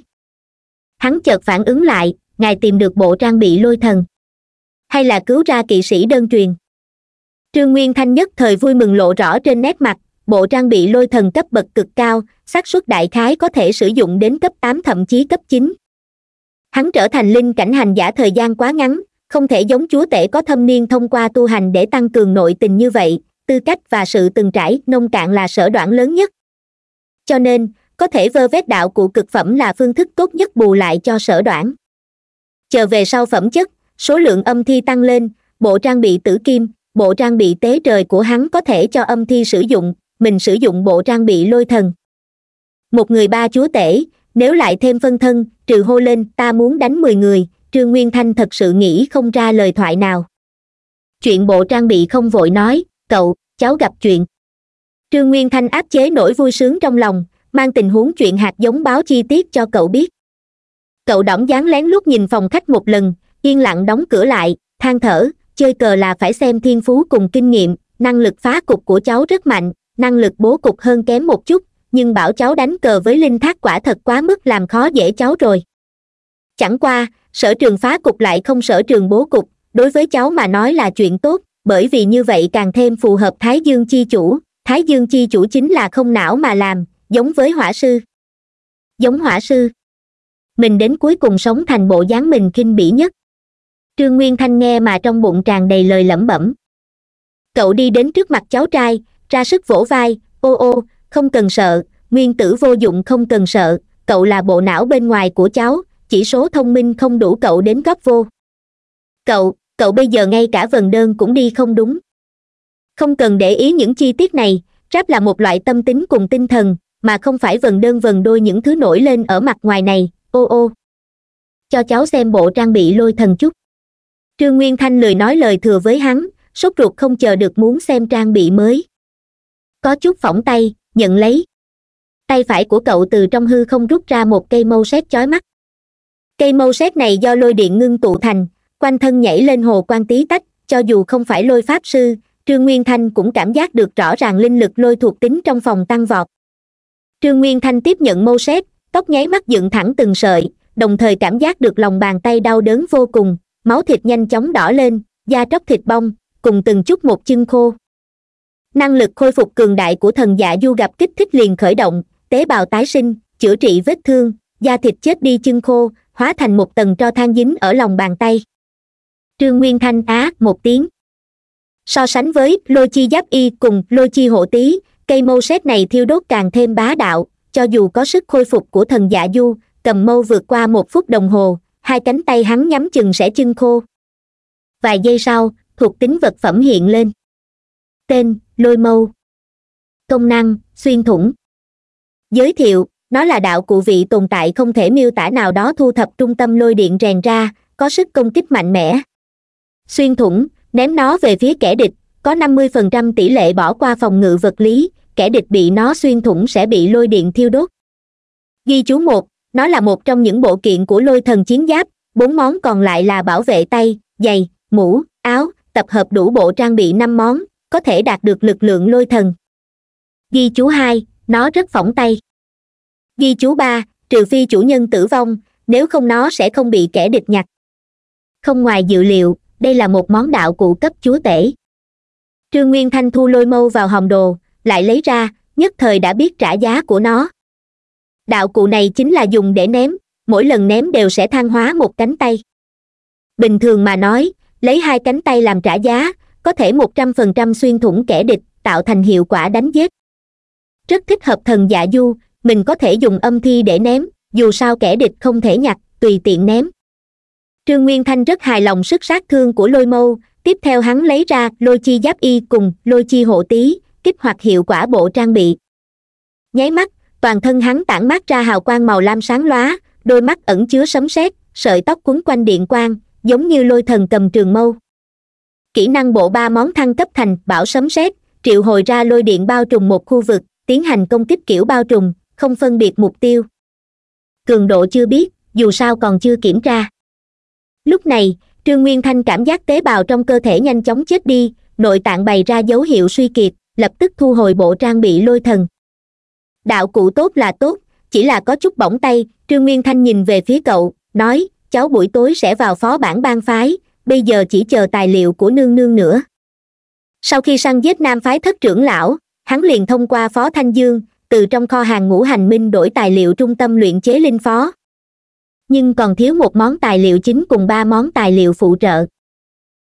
hắn chợt phản ứng lại ngài tìm được bộ trang bị lôi thần hay là cứu ra kỵ sĩ đơn truyền trương nguyên thanh nhất thời vui mừng lộ rõ trên nét mặt bộ trang bị lôi thần cấp bậc cực cao xác suất đại khái có thể sử dụng đến cấp tám thậm chí cấp chín hắn trở thành linh cảnh hành giả thời gian quá ngắn không thể giống chúa tể có thâm niên thông qua tu hành để tăng cường nội tình như vậy tư cách và sự từng trải nông cạn là sở đoạn lớn nhất cho nên có thể vơ vét đạo cụ cực phẩm là phương thức tốt nhất bù lại cho sở đoản chờ về sau phẩm chất số lượng âm thi tăng lên bộ trang bị tử kim bộ trang bị tế trời của hắn có thể cho âm thi sử dụng mình sử dụng bộ trang bị lôi thần một người ba chúa tể nếu lại thêm phân thân trừ hô lên ta muốn đánh mười người trương nguyên thanh thật sự nghĩ không ra lời thoại nào chuyện bộ trang bị không vội nói cậu cháu gặp chuyện trương nguyên thanh áp chế nỗi vui sướng trong lòng mang tình huống chuyện hạt giống báo chi tiết cho cậu biết cậu đỏng dáng lén lút nhìn phòng khách một lần yên lặng đóng cửa lại than thở chơi cờ là phải xem thiên phú cùng kinh nghiệm năng lực phá cục của cháu rất mạnh năng lực bố cục hơn kém một chút nhưng bảo cháu đánh cờ với linh thác quả thật quá mức làm khó dễ cháu rồi chẳng qua sở trường phá cục lại không sở trường bố cục đối với cháu mà nói là chuyện tốt bởi vì như vậy càng thêm phù hợp thái dương chi chủ thái dương chi chủ chính là không não mà làm giống với hỏa sư giống hỏa sư mình đến cuối cùng sống thành bộ dáng mình kinh bỉ nhất trương nguyên thanh nghe mà trong bụng tràn đầy lời lẩm bẩm cậu đi đến trước mặt cháu trai ra sức vỗ vai ô ô không cần sợ nguyên tử vô dụng không cần sợ cậu là bộ não bên ngoài của cháu chỉ số thông minh không đủ cậu đến góp vô cậu cậu bây giờ ngay cả vần đơn cũng đi không đúng không cần để ý những chi tiết này rap là một loại tâm tính cùng tinh thần mà không phải vần đơn vần đôi những thứ nổi lên ở mặt ngoài này ô ô cho cháu xem bộ trang bị lôi thần chút trương nguyên thanh lười nói lời thừa với hắn sốt ruột không chờ được muốn xem trang bị mới có chút phỏng tay nhận lấy tay phải của cậu từ trong hư không rút ra một cây mâu xét chói mắt cây mâu xét này do lôi điện ngưng tụ thành quanh thân nhảy lên hồ quan tí tách cho dù không phải lôi pháp sư trương nguyên thanh cũng cảm giác được rõ ràng linh lực lôi thuộc tính trong phòng tăng vọt trương nguyên thanh tiếp nhận mô xét tóc nháy mắt dựng thẳng từng sợi đồng thời cảm giác được lòng bàn tay đau đớn vô cùng máu thịt nhanh chóng đỏ lên da tróc thịt bong cùng từng chút một chân khô năng lực khôi phục cường đại của thần dạ du gặp kích thích liền khởi động tế bào tái sinh chữa trị vết thương da thịt chết đi chân khô hóa thành một tầng tro than dính ở lòng bàn tay trương nguyên thanh á một tiếng so sánh với lôi chi giáp y cùng lôi chi hộ tý cây mâu sét này thiêu đốt càng thêm bá đạo cho dù có sức khôi phục của thần giả du cầm mâu vượt qua một phút đồng hồ hai cánh tay hắn nhắm chừng sẽ chưng khô vài giây sau thuộc tính vật phẩm hiện lên tên lôi mâu công năng xuyên thủng giới thiệu nó là đạo cụ vị tồn tại không thể miêu tả nào đó thu thập trung tâm lôi điện rèn ra có sức công kích mạnh mẽ xuyên thủng ném nó về phía kẻ địch có 50% tỷ lệ bỏ qua phòng ngự vật lý kẻ địch bị nó xuyên thủng sẽ bị lôi điện thiêu đốt ghi chú một nó là một trong những bộ kiện của lôi thần chiến giáp bốn món còn lại là bảo vệ tay giày mũ áo tập hợp đủ bộ trang bị năm món có thể đạt được lực lượng lôi thần ghi chú hai nó rất phỏng tay ghi chú ba trừ phi chủ nhân tử vong nếu không nó sẽ không bị kẻ địch nhặt không ngoài dự liệu đây là một món đạo cụ cấp chúa tể trương nguyên thanh thu lôi mâu vào hòm đồ lại lấy ra nhất thời đã biết trả giá của nó đạo cụ này chính là dùng để ném mỗi lần ném đều sẽ thăng hóa một cánh tay bình thường mà nói lấy hai cánh tay làm trả giá có thể một trăm phần trăm xuyên thủng kẻ địch tạo thành hiệu quả đánh giết rất thích hợp thần dạ du mình có thể dùng âm thi để ném dù sao kẻ địch không thể nhặt tùy tiện ném trương nguyên thanh rất hài lòng sức sát thương của lôi mâu tiếp theo hắn lấy ra lôi chi giáp y cùng lôi chi hộ tí kích hoạt hiệu quả bộ trang bị nháy mắt toàn thân hắn tản mát ra hào quang màu lam sáng lóa đôi mắt ẩn chứa sấm sét sợi tóc cuốn quanh điện quang giống như lôi thần cầm trường mâu kỹ năng bộ ba món thăng cấp thành bảo sấm sét triệu hồi ra lôi điện bao trùm một khu vực tiến hành công kích kiểu bao trùm không phân biệt mục tiêu cường độ chưa biết dù sao còn chưa kiểm tra lúc này trương nguyên thanh cảm giác tế bào trong cơ thể nhanh chóng chết đi nội tạng bày ra dấu hiệu suy kiệt lập tức thu hồi bộ trang bị lôi thần đạo cụ tốt là tốt chỉ là có chút bỏng tay trương nguyên thanh nhìn về phía cậu nói cháu buổi tối sẽ vào phó bản bang phái bây giờ chỉ chờ tài liệu của nương nương nữa sau khi săn giết nam phái thất trưởng lão hắn liền thông qua phó thanh dương từ trong kho hàng ngũ hành minh đổi tài liệu trung tâm luyện chế linh phó nhưng còn thiếu một món tài liệu chính cùng ba món tài liệu phụ trợ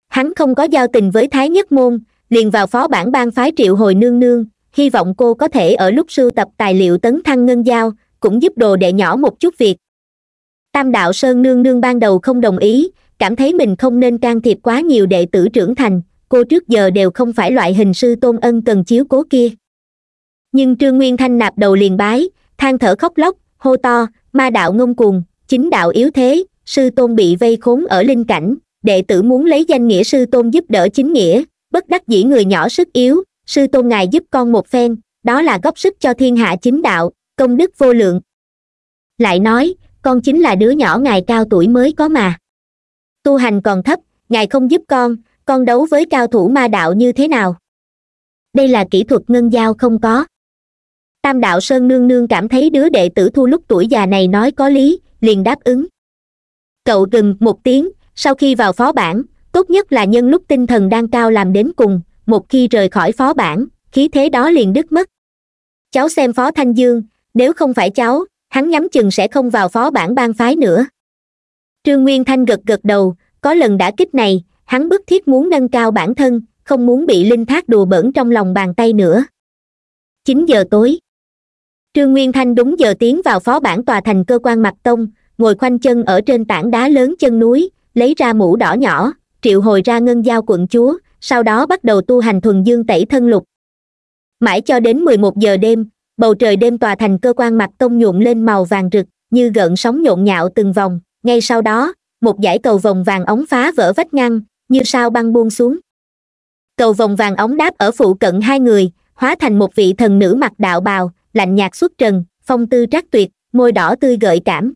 hắn không có giao tình với thái nhất môn liền vào phó bản ban phái triệu hồi nương nương hy vọng cô có thể ở lúc sưu tập tài liệu tấn thăng ngân giao cũng giúp đồ đệ nhỏ một chút việc tam đạo sơn nương nương ban đầu không đồng ý cảm thấy mình không nên can thiệp quá nhiều đệ tử trưởng thành cô trước giờ đều không phải loại hình sư tôn ân cần chiếu cố kia nhưng trương nguyên thanh nạp đầu liền bái than thở khóc lóc hô to ma đạo ngông cuồng chính đạo yếu thế sư tôn bị vây khốn ở linh cảnh đệ tử muốn lấy danh nghĩa sư tôn giúp đỡ chính nghĩa bất đắc dĩ người nhỏ sức yếu sư tôn ngài giúp con một phen đó là góp sức cho thiên hạ chính đạo công đức vô lượng lại nói con chính là đứa nhỏ ngài cao tuổi mới có mà tu hành còn thấp ngài không giúp con con đấu với cao thủ ma đạo như thế nào đây là kỹ thuật ngân giao không có tam đạo sơn nương nương cảm thấy đứa đệ tử thu lúc tuổi già này nói có lý liền đáp ứng cậu gừng một tiếng sau khi vào phó bản tốt nhất là nhân lúc tinh thần đang cao làm đến cùng một khi rời khỏi phó bản khí thế đó liền đứt mất cháu xem phó thanh dương nếu không phải cháu hắn nhắm chừng sẽ không vào phó bản ban phái nữa trương nguyên thanh gật gật đầu có lần đã kích này hắn bức thiết muốn nâng cao bản thân không muốn bị linh thác đùa bỡn trong lòng bàn tay nữa chín giờ tối trương nguyên thanh đúng giờ tiến vào phó bản tòa thành cơ quan mặt tông ngồi khoanh chân ở trên tảng đá lớn chân núi lấy ra mũ đỏ nhỏ triệu hồi ra ngân giao quận chúa sau đó bắt đầu tu hành thuần dương tẩy thân lục mãi cho đến mười một giờ đêm bầu trời đêm tòa thành cơ quan mặt tông nhuộm lên màu vàng rực như gợn sóng nhộn nhạo từng vòng ngay sau đó một dải cầu vòng vàng ống phá vỡ vách ngăn như sao băng buông xuống cầu vòng vàng ống đáp ở phụ cận hai người hóa thành một vị thần nữ mặc đạo bào lạnh nhạt xuất trần phong tư trác tuyệt môi đỏ tươi gợi cảm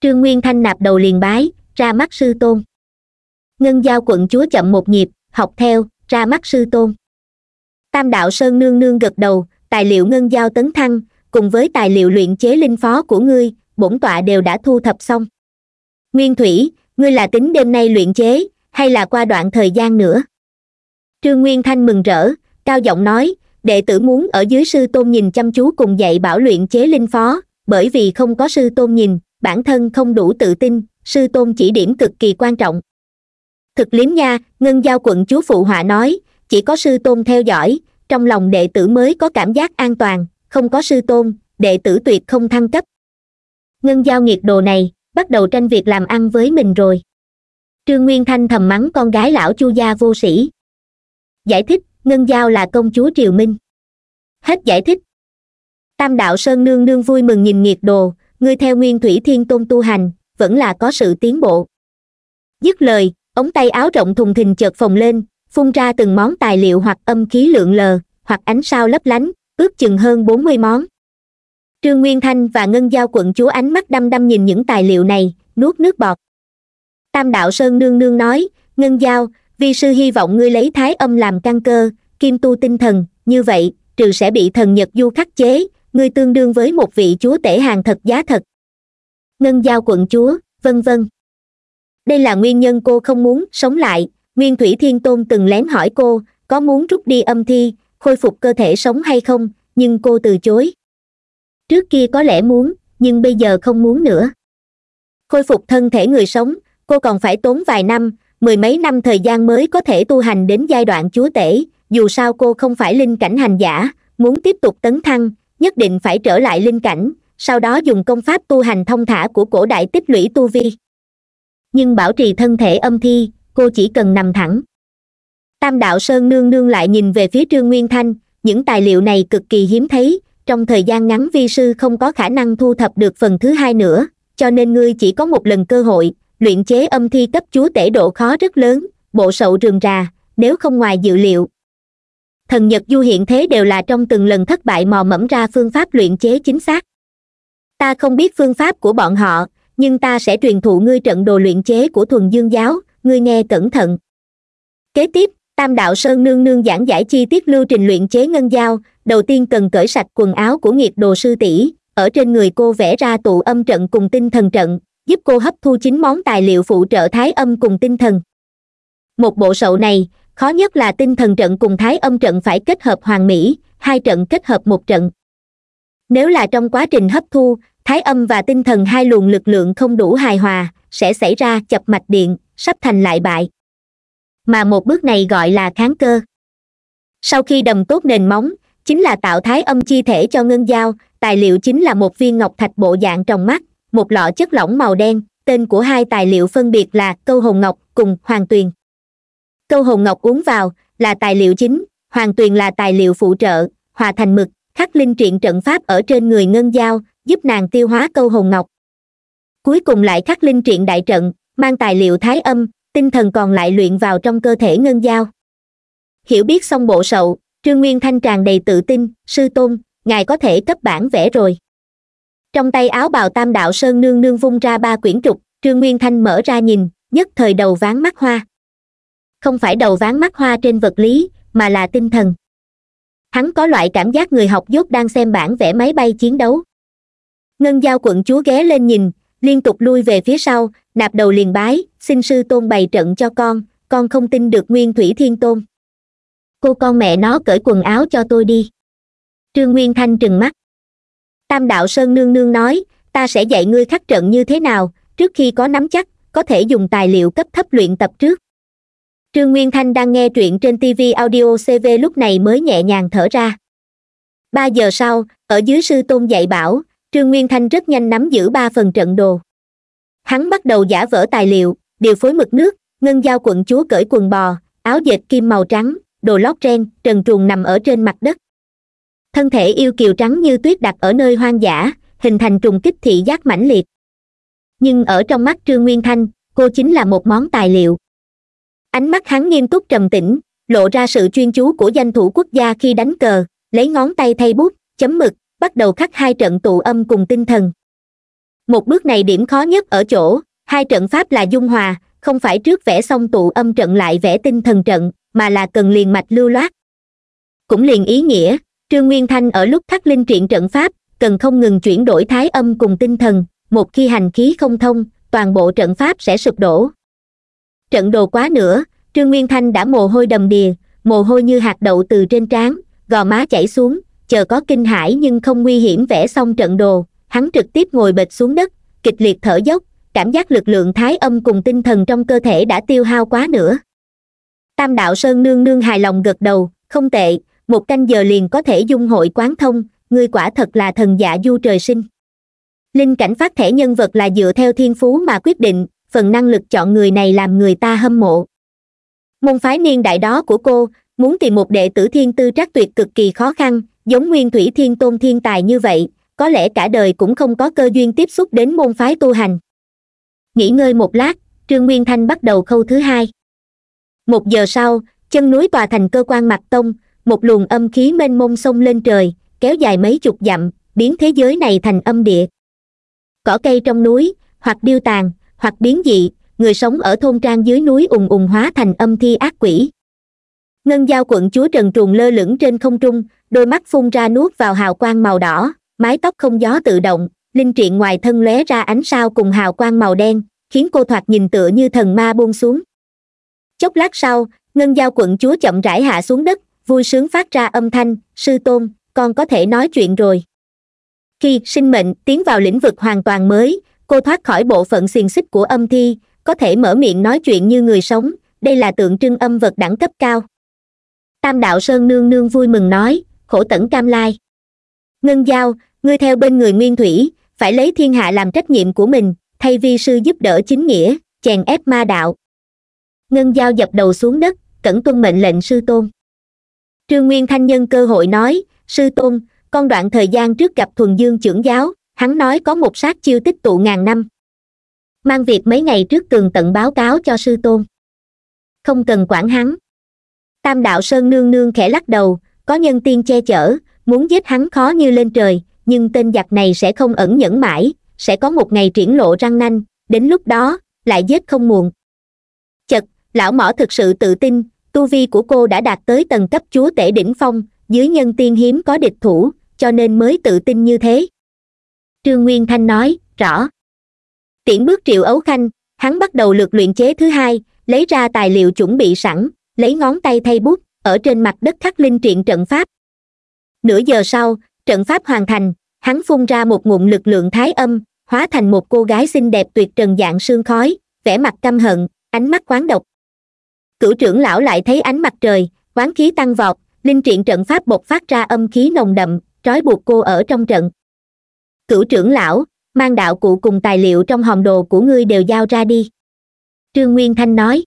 trương nguyên thanh nạp đầu liền bái ra mắt sư tôn ngân giao quận chúa chậm một nhịp học theo ra mắt sư tôn tam đạo sơn nương nương gật đầu tài liệu ngân giao tấn thăng cùng với tài liệu luyện chế linh phó của ngươi bổn tọa đều đã thu thập xong nguyên thủy ngươi là tính đêm nay luyện chế hay là qua đoạn thời gian nữa trương nguyên thanh mừng rỡ cao giọng nói đệ tử muốn ở dưới sư tôn nhìn chăm chú cùng dạy bảo luyện chế linh phó bởi vì không có sư tôn nhìn bản thân không đủ tự tin sư tôn chỉ điểm cực kỳ quan trọng thực liếm nha ngân giao quận chúa phụ họa nói chỉ có sư tôn theo dõi trong lòng đệ tử mới có cảm giác an toàn không có sư tôn đệ tử tuyệt không thăng cấp ngân giao nghiệt đồ này bắt đầu tranh việc làm ăn với mình rồi trương nguyên thanh thầm mắng con gái lão chu gia vô sĩ giải thích ngân giao là công chúa triều minh hết giải thích tam đạo sơn nương nương vui mừng nhìn nghiệt đồ ngươi theo nguyên thủy thiên tôn tu hành vẫn là có sự tiến bộ dứt lời ống tay áo rộng thùng thình chợt phồng lên phun ra từng món tài liệu hoặc âm khí lượn lờ hoặc ánh sao lấp lánh ước chừng hơn bốn mươi món trương nguyên thanh và ngân giao quận chúa ánh mắt đăm đăm nhìn những tài liệu này nuốt nước bọt tam đạo sơn nương nương nói ngân giao vi sư hy vọng ngươi lấy thái âm làm căn cơ kim tu tinh thần như vậy trừ sẽ bị thần nhật du khắc chế ngươi tương đương với một vị chúa tể hàng thật giá thật ngân giao quận chúa vân vân đây là nguyên nhân cô không muốn sống lại nguyên thủy thiên tôn từng lén hỏi cô có muốn rút đi âm thi khôi phục cơ thể sống hay không nhưng cô từ chối trước kia có lẽ muốn nhưng bây giờ không muốn nữa khôi phục thân thể người sống cô còn phải tốn vài năm mười mấy năm thời gian mới có thể tu hành đến giai đoạn chúa tể dù sao cô không phải linh cảnh hành giả muốn tiếp tục tấn thăng nhất định phải trở lại linh cảnh sau đó dùng công pháp tu hành thông thả của cổ đại tích lũy tu vi nhưng bảo trì thân thể âm thi cô chỉ cần nằm thẳng tam đạo sơn nương nương lại nhìn về phía trương nguyên thanh những tài liệu này cực kỳ hiếm thấy trong thời gian ngắn vi sư không có khả năng thu thập được phần thứ hai nữa cho nên ngươi chỉ có một lần cơ hội luyện chế âm thi cấp chúa tể độ khó rất lớn bộ sậu rườm rà nếu không ngoài dự liệu thần nhật du hiện thế đều là trong từng lần thất bại mò mẫm ra phương pháp luyện chế chính xác ta không biết phương pháp của bọn họ nhưng ta sẽ truyền thụ ngươi trận đồ luyện chế của thuần dương giáo ngươi nghe cẩn thận kế tiếp tam đạo sơn nương nương giảng giải chi tiết lưu trình luyện chế ngân dao đầu tiên cần cởi sạch quần áo của nghiệp đồ sư tỷ ở trên người cô vẽ ra tụ âm trận cùng tinh thần trận giúp cô hấp thu chính món tài liệu phụ trợ thái âm cùng tinh thần một bộ sậu này khó nhất là tinh thần trận cùng thái âm trận phải kết hợp hoàn mỹ hai trận kết hợp một trận nếu là trong quá trình hấp thu thái âm và tinh thần hai luồng lực lượng không đủ hài hòa sẽ xảy ra chập mạch điện sắp thành lại bại mà một bước này gọi là kháng cơ sau khi đầm tốt nền móng chính là tạo thái âm chi thể cho ngân Giao. tài liệu chính là một viên ngọc thạch bộ dạng trong mắt một lọ chất lỏng màu đen tên của hai tài liệu phân biệt là câu hồn ngọc cùng hoàng tuyền câu hồn ngọc uống vào là tài liệu chính hoàng tuyền là tài liệu phụ trợ hòa thành mực khắc linh triện trận pháp ở trên người ngân giao giúp nàng tiêu hóa câu hồn ngọc cuối cùng lại khắc linh triện đại trận mang tài liệu thái âm tinh thần còn lại luyện vào trong cơ thể ngân giao hiểu biết xong bộ sậu trương nguyên thanh tràn đầy tự tin sư tôn ngài có thể cấp bản vẽ rồi trong tay áo bào tam đạo sơn nương nương vung ra ba quyển trục trương nguyên thanh mở ra nhìn nhất thời đầu ván mắt hoa không phải đầu ván mắt hoa trên vật lý mà là tinh thần hắn có loại cảm giác người học dốt đang xem bản vẽ máy bay chiến đấu ngân giao quận chúa ghé lên nhìn liên tục lui về phía sau nạp đầu liền bái xin sư tôn bày trận cho con con không tin được nguyên thủy thiên tôn cô con mẹ nó cởi quần áo cho tôi đi trương nguyên thanh trừng mắt tam đạo sơn nương nương nói ta sẽ dạy ngươi khắc trận như thế nào trước khi có nắm chắc có thể dùng tài liệu cấp thấp luyện tập trước trương nguyên thanh đang nghe truyện trên tv audio cv lúc này mới nhẹ nhàng thở ra ba giờ sau ở dưới sư tôn dạy bảo trương nguyên thanh rất nhanh nắm giữ ba phần trận đồ hắn bắt đầu giả vỡ tài liệu điều phối mực nước ngân giao quận chúa cởi quần bò áo dệt kim màu trắng đồ lót ren trần truồng nằm ở trên mặt đất thân thể yêu kiều trắng như tuyết đặt ở nơi hoang dã hình thành trùng kích thị giác mãnh liệt nhưng ở trong mắt trương nguyên thanh cô chính là một món tài liệu ánh mắt hắn nghiêm túc trầm tĩnh lộ ra sự chuyên chú của danh thủ quốc gia khi đánh cờ lấy ngón tay thay bút chấm mực bắt đầu khắc hai trận tụ âm cùng tinh thần một bước này điểm khó nhất ở chỗ hai trận pháp là dung hòa không phải trước vẽ xong tụ âm trận lại vẽ tinh thần trận mà là cần liền mạch lưu loát cũng liền ý nghĩa trương nguyên thanh ở lúc thắt linh truyện trận pháp cần không ngừng chuyển đổi thái âm cùng tinh thần một khi hành khí không thông toàn bộ trận pháp sẽ sụp đổ trận đồ quá nữa trương nguyên thanh đã mồ hôi đầm đìa mồ hôi như hạt đậu từ trên trán gò má chảy xuống chờ có kinh hãi nhưng không nguy hiểm vẽ xong trận đồ hắn trực tiếp ngồi bệt xuống đất kịch liệt thở dốc cảm giác lực lượng thái âm cùng tinh thần trong cơ thể đã tiêu hao quá nữa tam đạo sơn nương nương hài lòng gật đầu không tệ một canh giờ liền có thể dung hội quán thông ngươi quả thật là thần giả du trời sinh linh cảnh phát thẻ nhân vật là dựa theo thiên phú mà quyết định phần năng lực chọn người này làm người ta hâm mộ môn phái niên đại đó của cô muốn tìm một đệ tử thiên tư trác tuyệt cực kỳ khó khăn giống nguyên thủy thiên tôn thiên tài như vậy có lẽ cả đời cũng không có cơ duyên tiếp xúc đến môn phái tu hành nghỉ ngơi một lát trương nguyên thanh bắt đầu khâu thứ hai một giờ sau chân núi tòa thành cơ quan mặt tông một luồng âm khí mênh mông sông lên trời kéo dài mấy chục dặm biến thế giới này thành âm địa cỏ cây trong núi hoặc điêu tàn hoặc biến dị người sống ở thôn trang dưới núi ùng ùng hóa thành âm thi ác quỷ ngân giao quận chúa trần truồng lơ lửng trên không trung đôi mắt phun ra nuốt vào hào quang màu đỏ mái tóc không gió tự động linh triện ngoài thân lóe ra ánh sao cùng hào quang màu đen khiến cô thoạt nhìn tựa như thần ma buông xuống chốc lát sau ngân giao quận chúa chậm rãi hạ xuống đất vui sướng phát ra âm thanh sư tôn con có thể nói chuyện rồi khi sinh mệnh tiến vào lĩnh vực hoàn toàn mới cô thoát khỏi bộ phận xiềng xích của âm thi có thể mở miệng nói chuyện như người sống đây là tượng trưng âm vật đẳng cấp cao tam đạo sơn nương nương vui mừng nói khổ tẩn cam lai ngân giao ngươi theo bên người nguyên thủy phải lấy thiên hạ làm trách nhiệm của mình thay vi sư giúp đỡ chính nghĩa chèn ép ma đạo ngân giao dập đầu xuống đất cẩn tuân mệnh lệnh sư tôn trương nguyên thanh nhân cơ hội nói sư tôn con đoạn thời gian trước gặp thuần dương trưởng giáo hắn nói có một sát chiêu tích tụ ngàn năm mang việc mấy ngày trước tường tận báo cáo cho sư tôn không cần quản hắn tam đạo sơn nương nương khẽ lắc đầu có nhân tiên che chở muốn giết hắn khó như lên trời nhưng tên giặc này sẽ không ẩn nhẫn mãi sẽ có một ngày triển lộ răng nanh đến lúc đó lại giết không muộn chật lão mỏ thực sự tự tin tu vi của cô đã đạt tới tầng cấp chúa tể đỉnh phong dưới nhân tiên hiếm có địch thủ cho nên mới tự tin như thế trương nguyên thanh nói rõ tiễn bước triệu ấu khanh hắn bắt đầu lượt luyện chế thứ hai lấy ra tài liệu chuẩn bị sẵn lấy ngón tay thay bút ở trên mặt đất khắc linh truyện trận pháp nửa giờ sau trận pháp hoàn thành hắn phun ra một ngụm lực lượng thái âm hóa thành một cô gái xinh đẹp tuyệt trần dạng sương khói vẻ mặt căm hận ánh mắt quán độc cửu trưởng lão lại thấy ánh mặt trời quán khí tăng vọt linh triện trận pháp bộc phát ra âm khí nồng đậm trói buộc cô ở trong trận cửu trưởng lão mang đạo cụ cùng tài liệu trong hòm đồ của ngươi đều giao ra đi trương nguyên thanh nói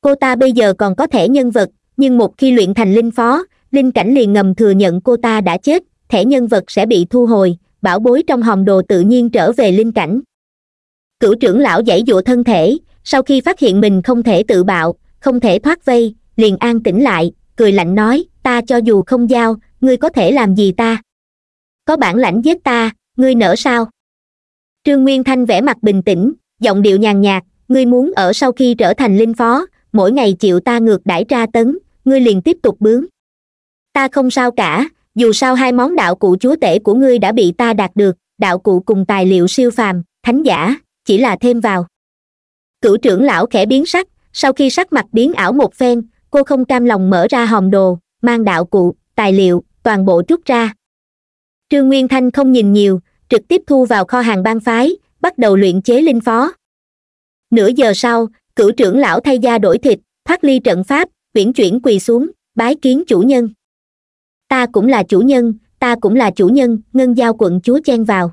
cô ta bây giờ còn có thể nhân vật nhưng một khi luyện thành linh phó linh cảnh liền ngầm thừa nhận cô ta đã chết thẻ nhân vật sẽ bị thu hồi bảo bối trong hòm đồ tự nhiên trở về linh cảnh cửu trưởng lão giải dụa thân thể sau khi phát hiện mình không thể tự bạo không thể thoát vây liền an tĩnh lại cười lạnh nói ta cho dù không giao ngươi có thể làm gì ta có bản lãnh giết ta ngươi nỡ sao trương nguyên thanh vẻ mặt bình tĩnh giọng điệu nhàn nhạt ngươi muốn ở sau khi trở thành linh phó mỗi ngày chịu ta ngược đãi tra tấn ngươi liền tiếp tục bướng ta không sao cả dù sao hai món đạo cụ chúa tể của ngươi đã bị ta đạt được đạo cụ cùng tài liệu siêu phàm thánh giả chỉ là thêm vào cửu trưởng lão khẽ biến sắc sau khi sắc mặt biến ảo một phen cô không cam lòng mở ra hòm đồ mang đạo cụ tài liệu toàn bộ rút ra trương nguyên thanh không nhìn nhiều trực tiếp thu vào kho hàng bang phái bắt đầu luyện chế linh phó nửa giờ sau cửu trưởng lão thay da đổi thịt thoát ly trận pháp viễn chuyển quỳ xuống bái kiến chủ nhân ta cũng là chủ nhân ta cũng là chủ nhân ngân giao quận chúa chen vào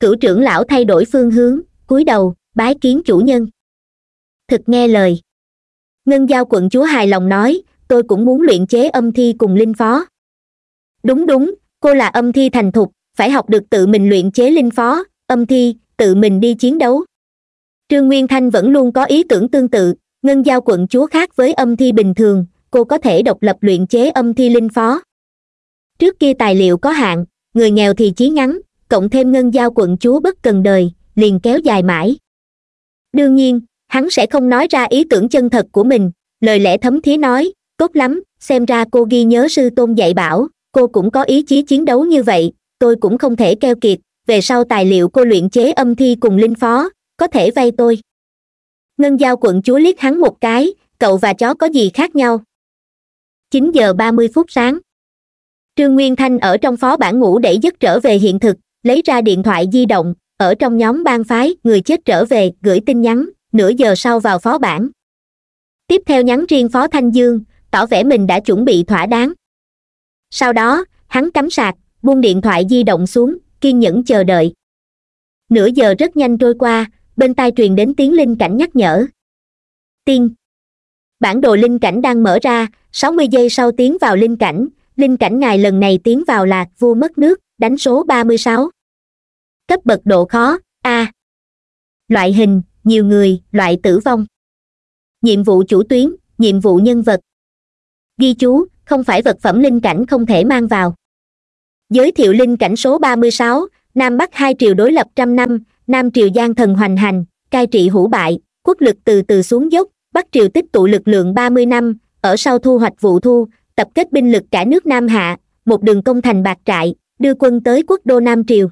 cửu trưởng lão thay đổi phương hướng cúi đầu bái kiến chủ nhân thực nghe lời ngân giao quận chúa hài lòng nói tôi cũng muốn luyện chế âm thi cùng linh phó đúng đúng cô là âm thi thành thục phải học được tự mình luyện chế linh phó âm thi tự mình đi chiến đấu trương nguyên thanh vẫn luôn có ý tưởng tương tự ngân giao quận chúa khác với âm thi bình thường cô có thể độc lập luyện chế âm thi linh phó trước kia tài liệu có hạn người nghèo thì chí ngắn cộng thêm ngân giao quận chúa bất cần đời liền kéo dài mãi đương nhiên hắn sẽ không nói ra ý tưởng chân thật của mình lời lẽ thấm thía nói tốt lắm xem ra cô ghi nhớ sư tôn dạy bảo cô cũng có ý chí chiến đấu như vậy tôi cũng không thể keo kiệt về sau tài liệu cô luyện chế âm thi cùng linh phó có thể vay tôi ngân giao quận chúa liếc hắn một cái cậu và chó có gì khác nhau chín giờ ba mươi phút sáng trương nguyên thanh ở trong phó bản ngủ để giấc trở về hiện thực lấy ra điện thoại di động ở trong nhóm ban phái người chết trở về gửi tin nhắn nửa giờ sau vào phó bản tiếp theo nhắn riêng phó thanh dương tỏ vẻ mình đã chuẩn bị thỏa đáng sau đó hắn cắm sạc buông điện thoại di động xuống kiên nhẫn chờ đợi nửa giờ rất nhanh trôi qua bên tai truyền đến tiếng linh cảnh nhắc nhở tiên bản đồ linh cảnh đang mở ra sáu mươi giây sau tiến vào linh cảnh linh cảnh ngài lần này tiến vào là vua mất nước đánh số ba mươi sáu cấp bậc độ khó a loại hình nhiều người loại tử vong nhiệm vụ chủ tuyến nhiệm vụ nhân vật ghi chú không phải vật phẩm linh cảnh không thể mang vào giới thiệu linh cảnh số 36, nam bắc hai triều đối lập trăm năm nam triều giang thần hoành hành cai trị hữu bại quốc lực từ từ xuống dốc bắc triều tích tụ lực lượng 30 năm ở sau thu hoạch vụ thu tập kết binh lực cả nước nam hạ một đường công thành bạc trại đưa quân tới quốc đô nam triều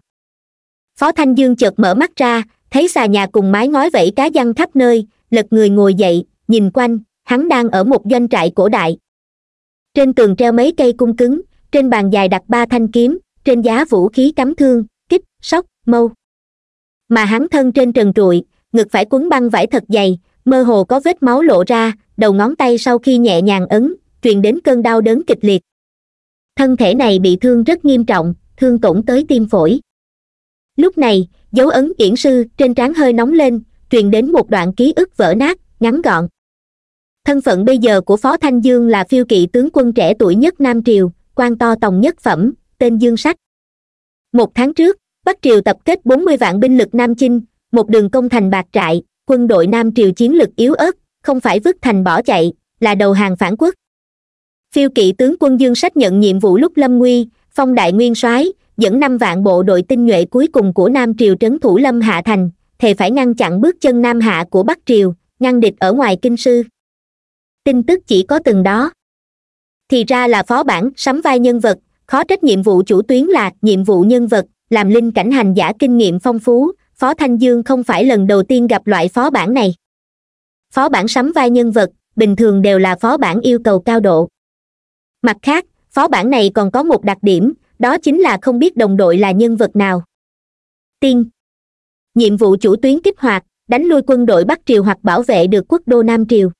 phó thanh dương chợt mở mắt ra thấy xà nhà cùng mái ngói vẫy cá văng khắp nơi lật người ngồi dậy nhìn quanh hắn đang ở một doanh trại cổ đại trên tường treo mấy cây cung cứng trên bàn dài đặt ba thanh kiếm trên giá vũ khí cắm thương kích sóc mâu mà hắn thân trên trần trụi ngực phải cuốn băng vải thật dày mơ hồ có vết máu lộ ra đầu ngón tay sau khi nhẹ nhàng ấn truyền đến cơn đau đớn kịch liệt thân thể này bị thương rất nghiêm trọng thương tổn tới tim phổi lúc này dấu ấn kiển sư trên trán hơi nóng lên truyền đến một đoạn ký ức vỡ nát ngắn gọn thân phận bây giờ của phó thanh dương là phiêu kỵ tướng quân trẻ tuổi nhất nam triều quan to tòng nhất phẩm tên dương sách một tháng trước bắc triều tập kết bốn mươi vạn binh lực nam chinh một đường công thành bạc trại quân đội nam triều chiến lực yếu ớt không phải vứt thành bỏ chạy là đầu hàng phản quốc phiêu kỵ tướng quân dương sách nhận nhiệm vụ lúc lâm nguy phong đại nguyên soái dẫn năm vạn bộ đội tinh nhuệ cuối cùng của nam triều trấn thủ lâm hạ thành thề phải ngăn chặn bước chân nam hạ của bắc triều ngăn địch ở ngoài kinh sư tin tức chỉ có từng đó thì ra là phó bản sắm vai nhân vật khó trách nhiệm vụ chủ tuyến là nhiệm vụ nhân vật làm linh cảnh hành giả kinh nghiệm phong phú phó thanh dương không phải lần đầu tiên gặp loại phó bản này phó bản sắm vai nhân vật bình thường đều là phó bản yêu cầu cao độ mặt khác phó bản này còn có một đặc điểm đó chính là không biết đồng đội là nhân vật nào tiên nhiệm vụ chủ tuyến kích hoạt đánh lui quân đội bắc triều hoặc bảo vệ được quốc đô nam triều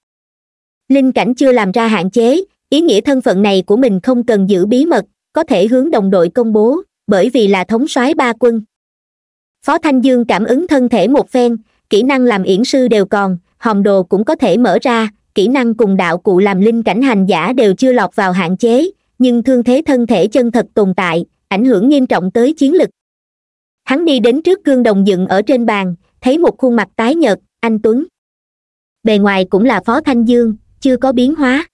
linh cảnh chưa làm ra hạn chế ý nghĩa thân phận này của mình không cần giữ bí mật có thể hướng đồng đội công bố bởi vì là thống soái ba quân phó thanh dương cảm ứng thân thể một phen kỹ năng làm yển sư đều còn hòm đồ cũng có thể mở ra kỹ năng cùng đạo cụ làm linh cảnh hành giả đều chưa lọt vào hạn chế nhưng thương thế thân thể chân thật tồn tại ảnh hưởng nghiêm trọng tới chiến lực hắn đi đến trước gương đồng dựng ở trên bàn thấy một khuôn mặt tái nhợt anh tuấn bề ngoài cũng là phó thanh dương chưa có biến hóa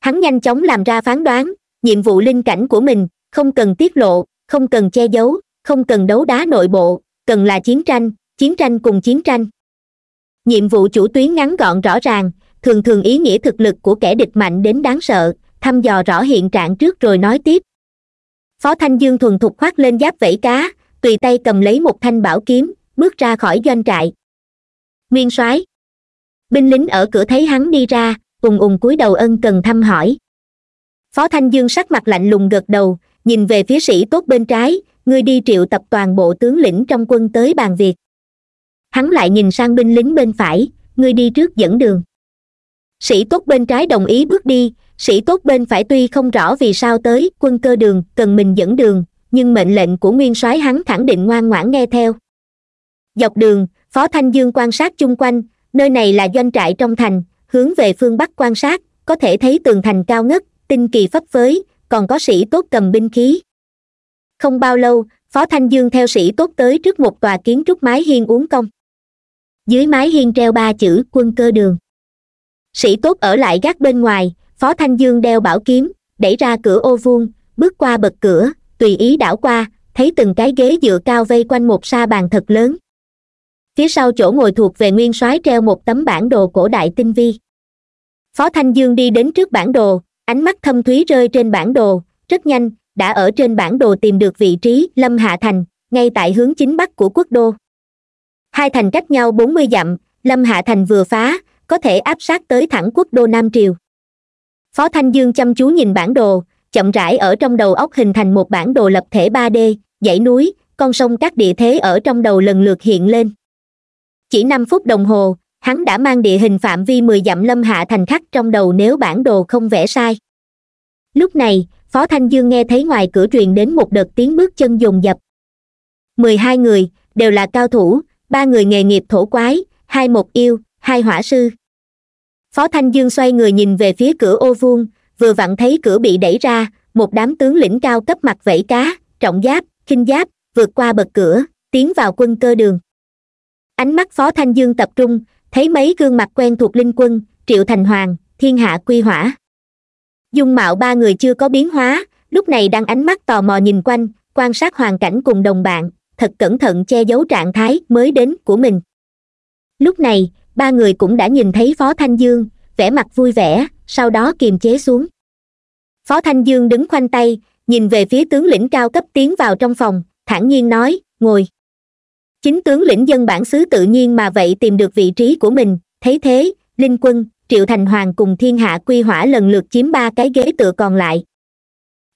hắn nhanh chóng làm ra phán đoán nhiệm vụ linh cảnh của mình không cần tiết lộ không cần che giấu không cần đấu đá nội bộ cần là chiến tranh chiến tranh cùng chiến tranh nhiệm vụ chủ tuyến ngắn gọn rõ ràng thường thường ý nghĩa thực lực của kẻ địch mạnh đến đáng sợ thăm dò rõ hiện trạng trước rồi nói tiếp phó thanh dương thuần thục khoác lên giáp vẫy cá tùy tay cầm lấy một thanh bảo kiếm bước ra khỏi doanh trại nguyên soái binh lính ở cửa thấy hắn đi ra ùng ùng cúi đầu ân cần thăm hỏi phó thanh dương sắc mặt lạnh lùng gật đầu nhìn về phía sĩ tốt bên trái ngươi đi triệu tập toàn bộ tướng lĩnh trong quân tới bàn việc hắn lại nhìn sang binh lính bên phải ngươi đi trước dẫn đường sĩ tốt bên trái đồng ý bước đi sĩ tốt bên phải tuy không rõ vì sao tới quân cơ đường cần mình dẫn đường nhưng mệnh lệnh của nguyên soái hắn khẳng định ngoan ngoãn nghe theo dọc đường phó thanh dương quan sát chung quanh nơi này là doanh trại trong thành hướng về phương bắc quan sát có thể thấy tường thành cao ngất tinh kỳ phấp phới còn có sĩ tốt cầm binh khí không bao lâu phó thanh dương theo sĩ tốt tới trước một tòa kiến trúc mái hiên uống công. dưới mái hiên treo ba chữ quân cơ đường sĩ tốt ở lại gác bên ngoài phó thanh dương đeo bảo kiếm đẩy ra cửa ô vuông bước qua bậc cửa tùy ý đảo qua thấy từng cái ghế dựa cao vây quanh một sa bàn thật lớn phía sau chỗ ngồi thuộc về nguyên soái treo một tấm bản đồ cổ đại tinh vi phó thanh dương đi đến trước bản đồ ánh mắt thâm thúy rơi trên bản đồ rất nhanh đã ở trên bản đồ tìm được vị trí lâm hạ thành ngay tại hướng chính bắc của quốc đô hai thành cách nhau bốn mươi dặm lâm hạ thành vừa phá có thể áp sát tới thẳng quốc đô nam triều phó thanh dương chăm chú nhìn bản đồ chậm rãi ở trong đầu óc hình thành một bản đồ lập thể 3 d dãy núi con sông các địa thế ở trong đầu lần lượt hiện lên chỉ năm phút đồng hồ hắn đã mang địa hình phạm vi mười dặm lâm hạ thành khắc trong đầu nếu bản đồ không vẽ sai lúc này phó thanh dương nghe thấy ngoài cửa truyền đến một đợt tiếng bước chân dồn dập mười hai người đều là cao thủ ba người nghề nghiệp thổ quái hai một yêu hai hỏa sư phó thanh dương xoay người nhìn về phía cửa ô vuông vừa vặn thấy cửa bị đẩy ra một đám tướng lĩnh cao cấp mặt vẫy cá trọng giáp khinh giáp vượt qua bậc cửa tiến vào quân cơ đường ánh mắt phó thanh dương tập trung thấy mấy gương mặt quen thuộc linh quân triệu thành hoàng thiên hạ quy hỏa dung mạo ba người chưa có biến hóa lúc này đang ánh mắt tò mò nhìn quanh quan sát hoàn cảnh cùng đồng bạn thật cẩn thận che giấu trạng thái mới đến của mình lúc này ba người cũng đã nhìn thấy phó thanh dương vẻ mặt vui vẻ sau đó kiềm chế xuống phó thanh dương đứng khoanh tay nhìn về phía tướng lĩnh cao cấp tiến vào trong phòng thản nhiên nói ngồi chính tướng lĩnh dân bản xứ tự nhiên mà vậy tìm được vị trí của mình thấy thế linh quân triệu thành hoàng cùng thiên hạ quy hỏa lần lượt chiếm ba cái ghế tựa còn lại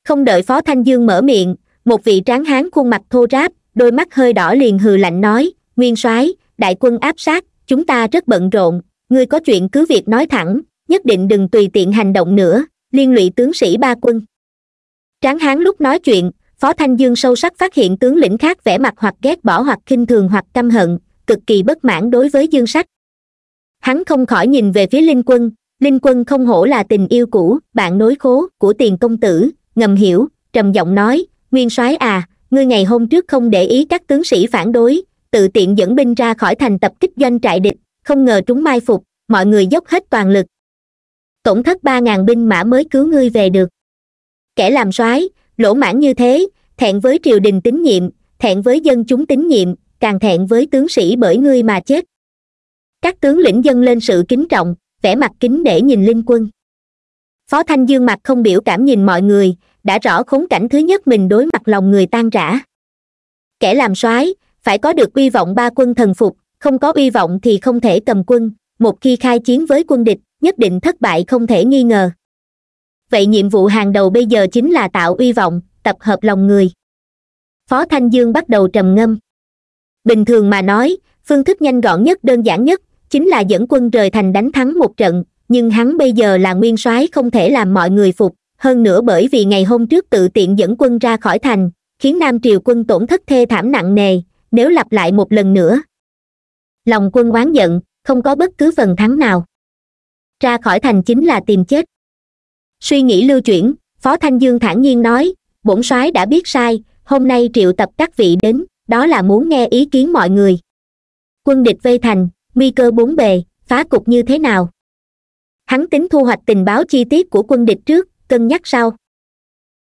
không đợi phó thanh dương mở miệng một vị tráng hán khuôn mặt thô ráp đôi mắt hơi đỏ liền hừ lạnh nói nguyên soái đại quân áp sát chúng ta rất bận rộn ngươi có chuyện cứ việc nói thẳng nhất định đừng tùy tiện hành động nữa liên lụy tướng sĩ ba quân tráng hán lúc nói chuyện phó thanh dương sâu sắc phát hiện tướng lĩnh khác vẻ mặt hoặc ghét bỏ hoặc khinh thường hoặc căm hận cực kỳ bất mãn đối với dương sách hắn không khỏi nhìn về phía linh quân linh quân không hổ là tình yêu cũ bạn nối khố của tiền công tử ngầm hiểu trầm giọng nói nguyên soái à ngươi ngày hôm trước không để ý các tướng sĩ phản đối tự tiện dẫn binh ra khỏi thành tập kích doanh trại địch không ngờ chúng mai phục mọi người dốc hết toàn lực tổn thất ba ngàn binh mã mới cứu ngươi về được kẻ làm soái lỗ mãn như thế thẹn với triều đình tín nhiệm thẹn với dân chúng tín nhiệm càng thẹn với tướng sĩ bởi ngươi mà chết các tướng lĩnh dân lên sự kính trọng vẻ mặt kính để nhìn linh quân phó thanh dương mặt không biểu cảm nhìn mọi người đã rõ khốn cảnh thứ nhất mình đối mặt lòng người tan rã kẻ làm soái phải có được uy vọng ba quân thần phục không có uy vọng thì không thể cầm quân một khi khai chiến với quân địch nhất định thất bại không thể nghi ngờ vậy nhiệm vụ hàng đầu bây giờ chính là tạo uy vọng tập hợp lòng người phó thanh dương bắt đầu trầm ngâm bình thường mà nói phương thức nhanh gọn nhất đơn giản nhất chính là dẫn quân rời thành đánh thắng một trận nhưng hắn bây giờ là nguyên soái không thể làm mọi người phục hơn nữa bởi vì ngày hôm trước tự tiện dẫn quân ra khỏi thành khiến nam triều quân tổn thất thê thảm nặng nề nếu lặp lại một lần nữa lòng quân oán giận không có bất cứ phần thắng nào ra khỏi thành chính là tìm chết suy nghĩ lưu chuyển phó thanh dương thản nhiên nói bổn soái đã biết sai hôm nay triệu tập các vị đến đó là muốn nghe ý kiến mọi người quân địch vây thành nguy cơ bốn bề phá cục như thế nào hắn tính thu hoạch tình báo chi tiết của quân địch trước cân nhắc sau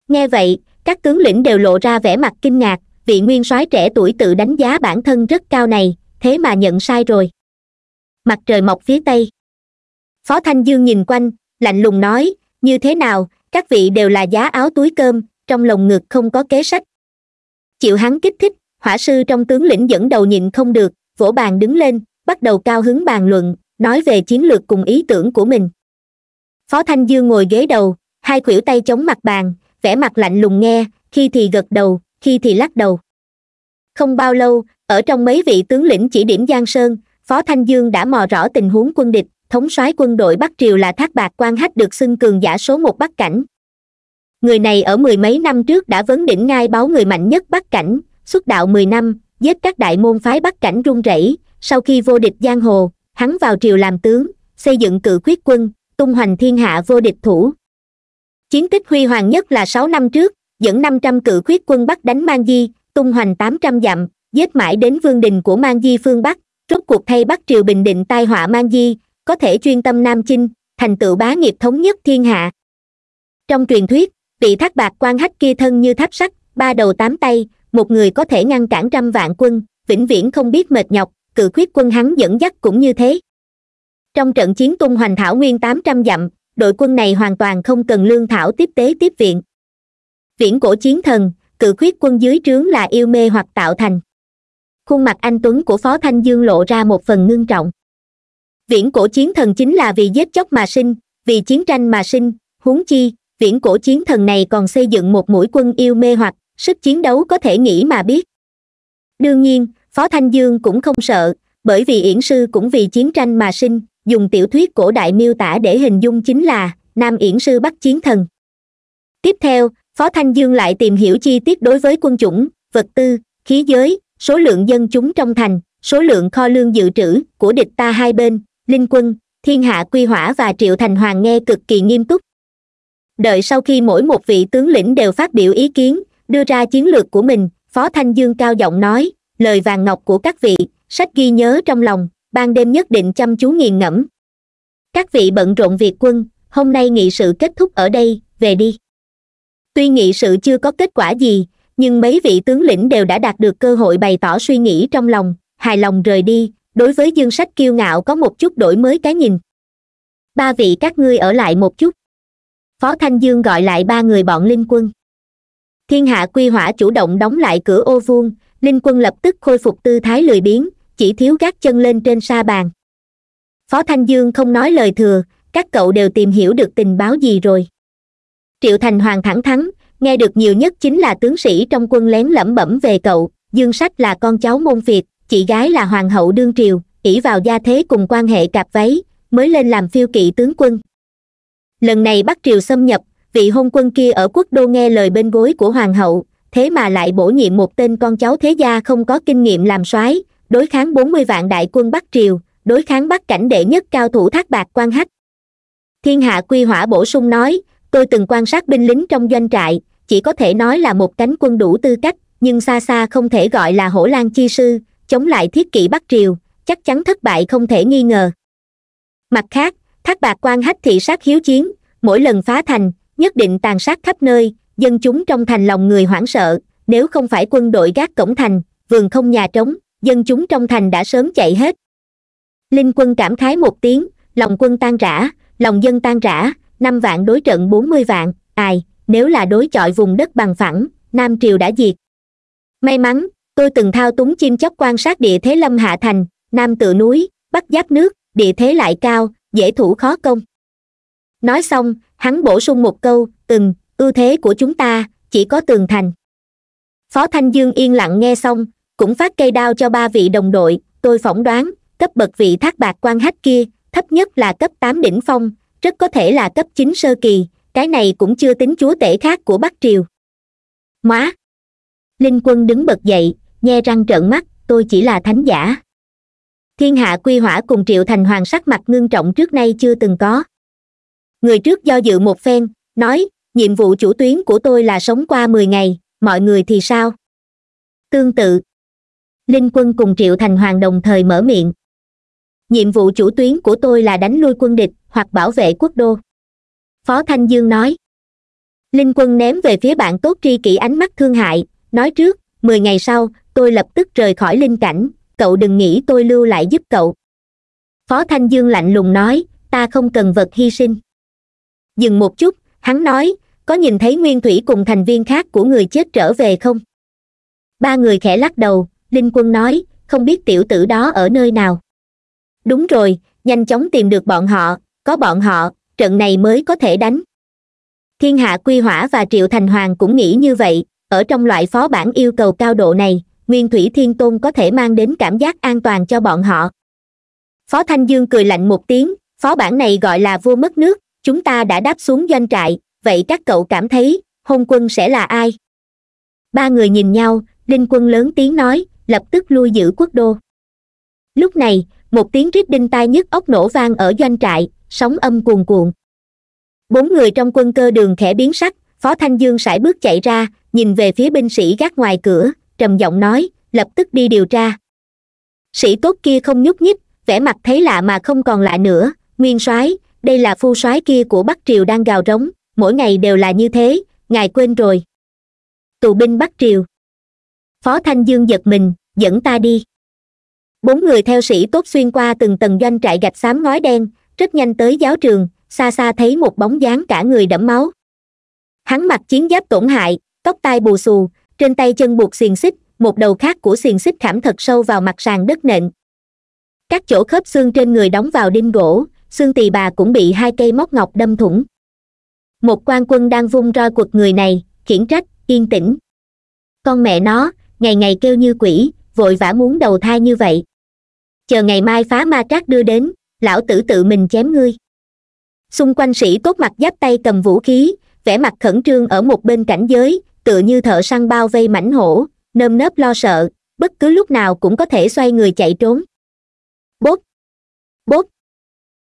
nghe vậy các tướng lĩnh đều lộ ra vẻ mặt kinh ngạc vị nguyên soái trẻ tuổi tự đánh giá bản thân rất cao này thế mà nhận sai rồi mặt trời mọc phía tây phó thanh dương nhìn quanh lạnh lùng nói như thế nào các vị đều là giá áo túi cơm trong lồng ngực không có kế sách chịu hắn kích thích hỏa sư trong tướng lĩnh dẫn đầu nhịn không được vỗ bàn đứng lên bắt đầu cao hứng bàn luận nói về chiến lược cùng ý tưởng của mình phó thanh dương ngồi ghế đầu hai khuỷu tay chống mặt bàn vẻ mặt lạnh lùng nghe khi thì gật đầu khi thì lắc đầu không bao lâu ở trong mấy vị tướng lĩnh chỉ điểm giang sơn phó thanh dương đã mò rõ tình huống quân địch thống soái quân đội bắc triều là thác bạc quan hách được xưng cường giả số một bắc cảnh người này ở mười mấy năm trước đã vấn đỉnh ngai báo người mạnh nhất bắc cảnh xuất đạo mười năm giết các đại môn phái bắc cảnh rung rẩy sau khi vô địch giang hồ hắn vào triều làm tướng xây dựng cự quyết quân tung hoành thiên hạ vô địch thủ chiến tích huy hoàng nhất là sáu năm trước dẫn năm trăm cự khuyết quân bắc đánh mang di tung hoành tám trăm dặm giết mãi đến vương đình của mang di phương bắc rốt cuộc thay bắc triều bình định tai họa mang di có thể chuyên tâm nam chinh thành tựu bá nghiệp thống nhất thiên hạ trong truyền thuyết vị thác bạc quan hách kia thân như tháp sắt ba đầu tám tay một người có thể ngăn cản trăm vạn quân vĩnh viễn không biết mệt nhọc cự khuyết quân hắn dẫn dắt cũng như thế trong trận chiến tung hoành thảo nguyên tám trăm dặm đội quân này hoàn toàn không cần lương thảo tiếp tế tiếp viện viễn cổ chiến thần cự khuyết quân dưới trướng là yêu mê hoặc tạo thành khuôn mặt anh tuấn của phó thanh dương lộ ra một phần ngưng trọng viễn cổ chiến thần chính là vì giết chóc mà sinh vì chiến tranh mà sinh huống chi viễn cổ chiến thần này còn xây dựng một mũi quân yêu mê hoặc sức chiến đấu có thể nghĩ mà biết đương nhiên phó thanh dương cũng không sợ bởi vì yển sư cũng vì chiến tranh mà sinh dùng tiểu thuyết cổ đại miêu tả để hình dung chính là nam yển sư bắt chiến thần tiếp theo phó thanh dương lại tìm hiểu chi tiết đối với quân chủng vật tư khí giới số lượng dân chúng trong thành số lượng kho lương dự trữ của địch ta hai bên linh quân thiên hạ quy hỏa và triệu thành hoàng nghe cực kỳ nghiêm túc đợi sau khi mỗi một vị tướng lĩnh đều phát biểu ý kiến đưa ra chiến lược của mình phó thanh dương cao giọng nói lời vàng ngọc của các vị sách ghi nhớ trong lòng ban đêm nhất định chăm chú nghiền ngẫm các vị bận rộn việc quân hôm nay nghị sự kết thúc ở đây về đi tuy nghị sự chưa có kết quả gì nhưng mấy vị tướng lĩnh đều đã đạt được cơ hội bày tỏ suy nghĩ trong lòng hài lòng rời đi đối với dương sách kiêu ngạo có một chút đổi mới cái nhìn ba vị các ngươi ở lại một chút phó thanh dương gọi lại ba người bọn linh quân thiên hạ quy hỏa chủ động đóng lại cửa ô vuông linh quân lập tức khôi phục tư thái lười biếng chỉ thiếu gác chân lên trên sa bàn phó thanh dương không nói lời thừa các cậu đều tìm hiểu được tình báo gì rồi triệu thành hoàng thẳng thắn nghe được nhiều nhất chính là tướng sĩ trong quân lén lẩm bẩm về cậu dương sách là con cháu môn việt chị gái là hoàng hậu đương triều ỷ vào gia thế cùng quan hệ cạp váy mới lên làm phiêu kỵ tướng quân lần này bắt triều xâm nhập vị hôn quân kia ở quốc đô nghe lời bên gối của hoàng hậu thế mà lại bổ nhiệm một tên con cháu thế gia không có kinh nghiệm làm soái đối kháng bốn mươi vạn đại quân bắt triều đối kháng bắc cảnh đệ nhất cao thủ thác bạc quan hách thiên hạ quy hỏa bổ sung nói tôi từng quan sát binh lính trong doanh trại chỉ có thể nói là một cánh quân đủ tư cách nhưng xa xa không thể gọi là hổ lan chi sư chống lại thiết kỵ bắc triều chắc chắn thất bại không thể nghi ngờ mặt khác thác bạc quan hách thị sát hiếu chiến mỗi lần phá thành nhất định tàn sát khắp nơi dân chúng trong thành lòng người hoảng sợ nếu không phải quân đội gác cổng thành vườn không nhà trống dân chúng trong thành đã sớm chạy hết linh quân cảm khái một tiếng lòng quân tan rã lòng dân tan rã năm vạn đối trận bốn mươi vạn ai nếu là đối chọi vùng đất bằng phẳng nam triều đã diệt may mắn tôi từng thao túng chim chóc quan sát địa thế lâm hạ thành nam tựa núi bắc giáp nước địa thế lại cao dễ thủ khó công nói xong hắn bổ sung một câu từng ưu thế của chúng ta chỉ có tường thành phó thanh dương yên lặng nghe xong cũng phát cây đao cho ba vị đồng đội tôi phỏng đoán cấp bậc vị thác bạc quan hách kia thấp nhất là cấp tám đỉnh phong rất có thể là cấp chín sơ kỳ cái này cũng chưa tính chúa tể khác của bắc triều móa linh quân đứng bật dậy nhe răng trợn mắt tôi chỉ là thánh giả thiên hạ quy hỏa cùng triệu thành hoàng sắc mặt ngưng trọng trước nay chưa từng có người trước do dự một phen nói nhiệm vụ chủ tuyến của tôi là sống qua mười ngày mọi người thì sao tương tự linh quân cùng triệu thành hoàng đồng thời mở miệng nhiệm vụ chủ tuyến của tôi là đánh lui quân địch hoặc bảo vệ quốc đô phó thanh dương nói linh quân ném về phía bạn tốt tri kỷ ánh mắt thương hại nói trước mười ngày sau tôi lập tức rời khỏi linh cảnh cậu đừng nghĩ tôi lưu lại giúp cậu phó thanh dương lạnh lùng nói ta không cần vật hy sinh dừng một chút hắn nói có nhìn thấy nguyên thủy cùng thành viên khác của người chết trở về không ba người khẽ lắc đầu linh quân nói không biết tiểu tử đó ở nơi nào đúng rồi nhanh chóng tìm được bọn họ có bọn họ trận này mới có thể đánh thiên hạ quy hỏa và triệu thành hoàng cũng nghĩ như vậy ở trong loại phó bản yêu cầu cao độ này nguyên thủy thiên tôn có thể mang đến cảm giác an toàn cho bọn họ phó thanh dương cười lạnh một tiếng phó bản này gọi là vua mất nước chúng ta đã đáp xuống doanh trại vậy các cậu cảm thấy hôn quân sẽ là ai ba người nhìn nhau đinh quân lớn tiếng nói lập tức lui giữ quốc đô lúc này một tiếng rít đinh tai nhức ốc nổ vang ở doanh trại sóng âm cuồn cuộn bốn người trong quân cơ đường khẽ biến sắc phó thanh dương sải bước chạy ra nhìn về phía binh sĩ gác ngoài cửa trầm giọng nói lập tức đi điều tra sĩ tốt kia không nhúc nhích vẻ mặt thấy lạ mà không còn lạ nữa nguyên soái đây là phu soái kia của bắc triều đang gào rống mỗi ngày đều là như thế ngài quên rồi tù binh bắc triều phó thanh dương giật mình dẫn ta đi bốn người theo sĩ tốt xuyên qua từng tầng doanh trại gạch xám ngói đen rất nhanh tới giáo trường xa xa thấy một bóng dáng cả người đẫm máu hắn mặc chiến giáp tổn hại tóc tai bù xù trên tay chân buộc xiềng xích một đầu khác của xiềng xích khảm thật sâu vào mặt sàn đất nện các chỗ khớp xương trên người đóng vào đinh gỗ xương tỳ bà cũng bị hai cây móc ngọc đâm thủng một quan quân đang vung roi quật người này khiển trách yên tĩnh con mẹ nó ngày ngày kêu như quỷ vội vã muốn đầu thai như vậy chờ ngày mai phá ma trác đưa đến lão tử tự mình chém ngươi xung quanh sĩ tốt mặt giáp tay cầm vũ khí vẻ mặt khẩn trương ở một bên cảnh giới tựa như thợ săn bao vây mảnh hổ nơm nớp lo sợ bất cứ lúc nào cũng có thể xoay người chạy trốn bốt bốt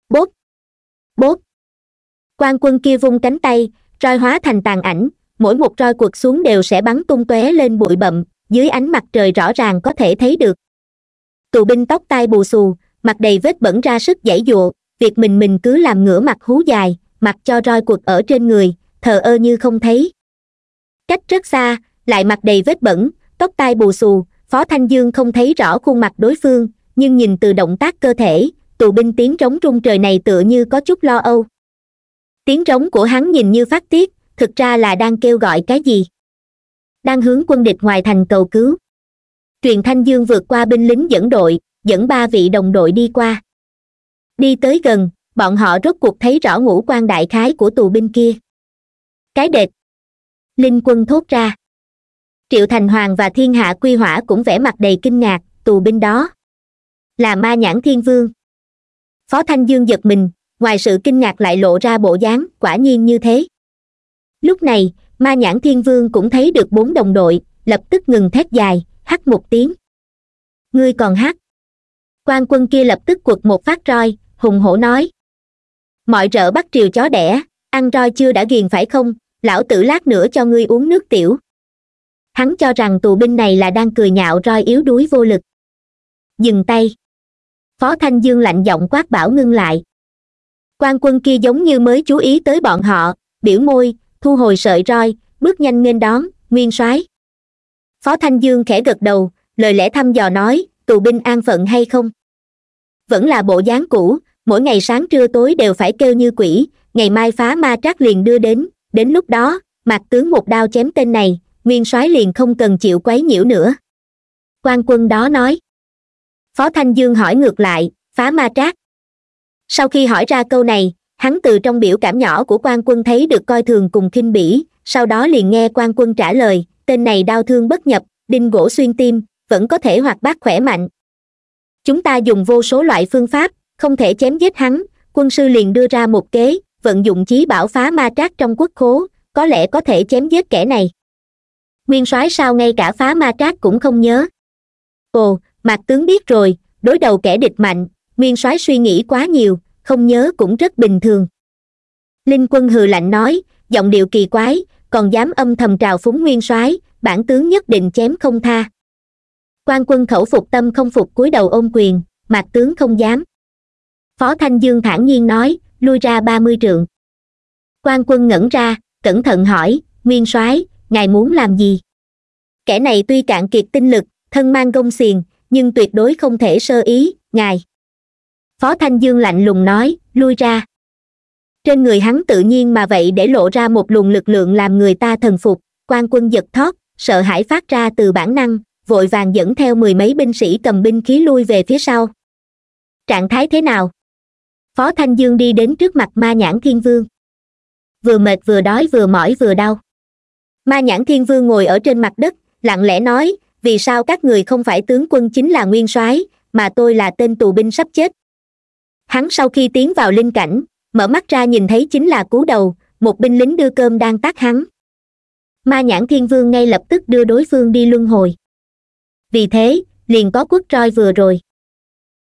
bốt bốt quan quân kia vung cánh tay roi hóa thành tàn ảnh mỗi một roi cuột xuống đều sẽ bắn tung tóe lên bụi bậm dưới ánh mặt trời rõ ràng có thể thấy được tù binh tóc tai bù xù mặt đầy vết bẩn ra sức giãy giụa việc mình mình cứ làm ngửa mặt hú dài mặc cho roi cuộc ở trên người thờ ơ như không thấy cách rất xa lại mặt đầy vết bẩn tóc tai bù xù phó thanh dương không thấy rõ khuôn mặt đối phương nhưng nhìn từ động tác cơ thể tù binh tiếng trống trung trời này tựa như có chút lo âu tiếng trống của hắn nhìn như phát tiết thực ra là đang kêu gọi cái gì đang hướng quân địch ngoài thành cầu cứu truyền thanh dương vượt qua binh lính dẫn đội dẫn ba vị đồng đội đi qua đi tới gần bọn họ rốt cuộc thấy rõ ngũ quan đại khái của tù binh kia cái đệt linh quân thốt ra triệu thành hoàng và thiên hạ quy hỏa cũng vẻ mặt đầy kinh ngạc tù binh đó là ma nhãn thiên vương phó thanh dương giật mình ngoài sự kinh ngạc lại lộ ra bộ dáng quả nhiên như thế lúc này ma nhãn thiên vương cũng thấy được bốn đồng đội lập tức ngừng thét dài hắt một tiếng ngươi còn hát quan quân kia lập tức quật một phát roi hùng hổ nói mọi rợ bắt triều chó đẻ ăn roi chưa đã ghiền phải không lão tử lát nữa cho ngươi uống nước tiểu hắn cho rằng tù binh này là đang cười nhạo roi yếu đuối vô lực dừng tay phó thanh dương lạnh giọng quát bảo ngưng lại quan quân kia giống như mới chú ý tới bọn họ biểu môi thu hồi sợi roi bước nhanh nghênh đón nguyên soái phó thanh dương khẽ gật đầu lời lẽ thăm dò nói tù binh an phận hay không vẫn là bộ dáng cũ mỗi ngày sáng trưa tối đều phải kêu như quỷ ngày mai phá ma trác liền đưa đến đến lúc đó mạc tướng một đao chém tên này nguyên soái liền không cần chịu quấy nhiễu nữa quan quân đó nói phó thanh dương hỏi ngược lại phá ma trác sau khi hỏi ra câu này hắn từ trong biểu cảm nhỏ của quan quân thấy được coi thường cùng khinh bỉ sau đó liền nghe quan quân trả lời tên này đau thương bất nhập đinh gỗ xuyên tim vẫn có thể hoạt bát khỏe mạnh chúng ta dùng vô số loại phương pháp không thể chém giết hắn quân sư liền đưa ra một kế vận dụng chí bảo phá ma trác trong quốc khố có lẽ có thể chém giết kẻ này nguyên soái sao ngay cả phá ma trác cũng không nhớ ồ mạc tướng biết rồi đối đầu kẻ địch mạnh nguyên soái suy nghĩ quá nhiều không nhớ cũng rất bình thường linh quân hừ lạnh nói giọng điệu kỳ quái còn dám âm thầm trào phúng nguyên soái bản tướng nhất định chém không tha quan quân khẩu phục tâm không phục cúi đầu ôm quyền mạc tướng không dám phó thanh dương thản nhiên nói lui ra ba mươi trượng quan quân ngẩn ra cẩn thận hỏi nguyên soái ngài muốn làm gì kẻ này tuy cạn kiệt tinh lực thân mang gông xiềng nhưng tuyệt đối không thể sơ ý ngài phó thanh dương lạnh lùng nói lui ra trên người hắn tự nhiên mà vậy để lộ ra một luồng lực lượng làm người ta thần phục quan quân giật thót sợ hãi phát ra từ bản năng vội vàng dẫn theo mười mấy binh sĩ cầm binh khí lui về phía sau trạng thái thế nào phó thanh dương đi đến trước mặt ma nhãn thiên vương vừa mệt vừa đói vừa mỏi vừa đau ma nhãn thiên vương ngồi ở trên mặt đất lặng lẽ nói vì sao các người không phải tướng quân chính là nguyên soái mà tôi là tên tù binh sắp chết hắn sau khi tiến vào linh cảnh mở mắt ra nhìn thấy chính là cú đầu một binh lính đưa cơm đang tác hắn ma nhãn thiên vương ngay lập tức đưa đối phương đi luân hồi vì thế liền có quốc roi vừa rồi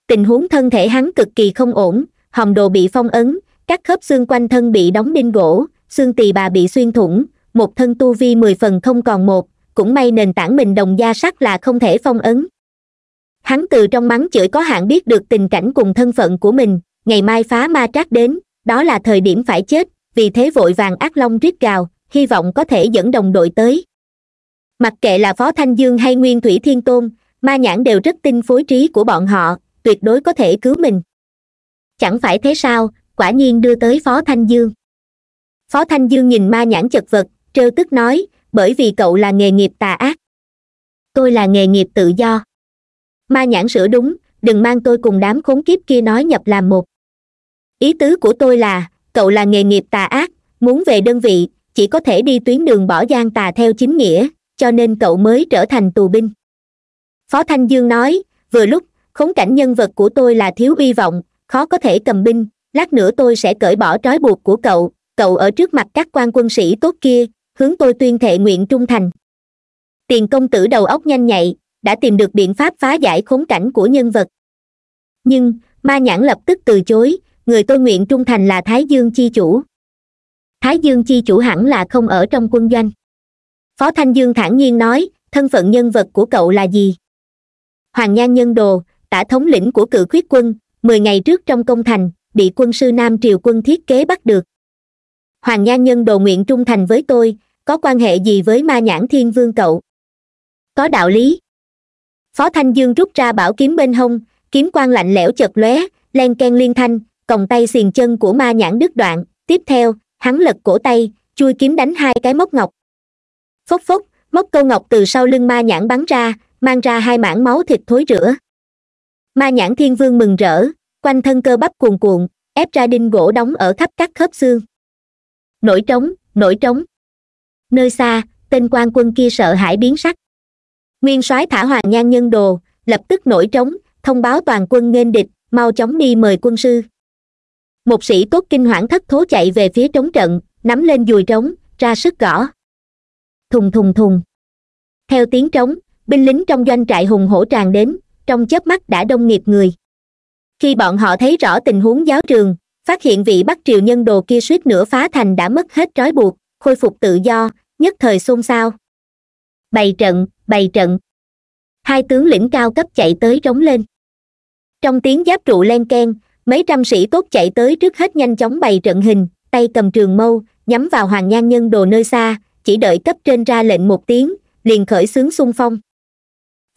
tình huống thân thể hắn cực kỳ không ổn hồng đồ bị phong ấn các khớp xương quanh thân bị đóng đinh gỗ xương tỳ bà bị xuyên thủng một thân tu vi mười phần không còn một cũng may nền tảng mình đồng da sắt là không thể phong ấn hắn từ trong mắng chửi có hạn biết được tình cảnh cùng thân phận của mình ngày mai phá ma trác đến đó là thời điểm phải chết vì thế vội vàng ác long riết gào hy vọng có thể dẫn đồng đội tới mặc kệ là phó thanh dương hay nguyên thủy thiên tôn ma nhãn đều rất tin phối trí của bọn họ tuyệt đối có thể cứu mình chẳng phải thế sao quả nhiên đưa tới phó thanh dương phó thanh dương nhìn ma nhãn chật vật trêu tức nói bởi vì cậu là nghề nghiệp tà ác tôi là nghề nghiệp tự do ma nhãn sửa đúng đừng mang tôi cùng đám khốn kiếp kia nói nhập làm một ý tứ của tôi là cậu là nghề nghiệp tà ác muốn về đơn vị chỉ có thể đi tuyến đường bỏ gian tà theo chính nghĩa cho nên cậu mới trở thành tù binh phó thanh dương nói vừa lúc khốn cảnh nhân vật của tôi là thiếu uy vọng khó có thể cầm binh lát nữa tôi sẽ cởi bỏ trói buộc của cậu cậu ở trước mặt các quan quân sĩ tốt kia hướng tôi tuyên thệ nguyện trung thành tiền công tử đầu óc nhanh nhạy đã tìm được biện pháp phá giải khốn cảnh của nhân vật nhưng ma nhãn lập tức từ chối người tôi nguyện trung thành là thái dương chi chủ thái dương chi chủ hẳn là không ở trong quân doanh phó thanh dương thản nhiên nói thân phận nhân vật của cậu là gì hoàng nhan nhân đồ tả thống lĩnh của cự khuyết quân mười ngày trước trong công thành bị quân sư nam triều quân thiết kế bắt được hoàng nhan nhân đồ nguyện trung thành với tôi có quan hệ gì với ma nhãn thiên vương cậu có đạo lý phó thanh dương rút ra bảo kiếm bên hông kiếm quan lạnh lẽo chật lóe len ken liên thanh còng tay xiềng chân của ma nhãn đứt đoạn tiếp theo hắn lật cổ tay chui kiếm đánh hai cái móc ngọc phốc phốc móc câu ngọc từ sau lưng ma nhãn bắn ra mang ra hai mảng máu thịt thối rửa. ma nhãn thiên vương mừng rỡ quanh thân cơ bắp cuồn cuộn ép ra đinh gỗ đóng ở khắp các khớp xương nổi trống nổi trống nơi xa tên quan quân kia sợ hãi biến sắc nguyên soái thả hoàng nhan nhân đồ lập tức nổi trống thông báo toàn quân nghênh địch mau chóng đi mời quân sư một sĩ tốt kinh hoảng thất thố chạy về phía trống trận nắm lên dùi trống ra sức gõ thùng thùng thùng theo tiếng trống binh lính trong doanh trại hùng hổ tràn đến trong chớp mắt đã đông nghiệp người khi bọn họ thấy rõ tình huống giáo trường phát hiện vị bắc triều nhân đồ kia suýt nửa phá thành đã mất hết trói buộc khôi phục tự do nhất thời xôn xao bày trận bày trận hai tướng lĩnh cao cấp chạy tới trống lên trong tiếng giáp trụ len keng mấy trăm sĩ tốt chạy tới trước hết nhanh chóng bày trận hình tay cầm trường mâu nhắm vào hoàng nhan nhân đồ nơi xa chỉ đợi cấp trên ra lệnh một tiếng liền khởi xướng xung phong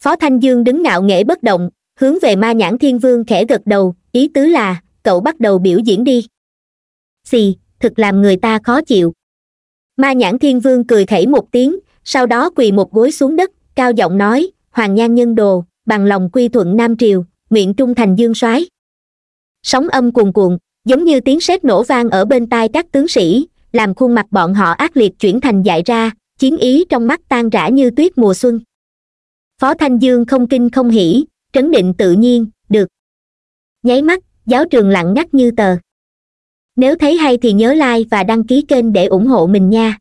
phó thanh dương đứng ngạo nghễ bất động hướng về ma nhãn thiên vương khẽ gật đầu ý tứ là cậu bắt đầu biểu diễn đi xì thực làm người ta khó chịu ma nhãn thiên vương cười khẩy một tiếng sau đó quỳ một gối xuống đất cao giọng nói hoàng nhan nhân đồ bằng lòng quy thuận nam triều nguyện trung thành dương soái sóng âm cuồn cuộn giống như tiếng sét nổ vang ở bên tai các tướng sĩ làm khuôn mặt bọn họ ác liệt chuyển thành dại ra chiến ý trong mắt tan rã như tuyết mùa xuân phó thanh dương không kinh không hỉ trấn định tự nhiên được nháy mắt giáo trường lặng ngắt như tờ nếu thấy hay thì nhớ like và đăng ký kênh để ủng hộ mình nha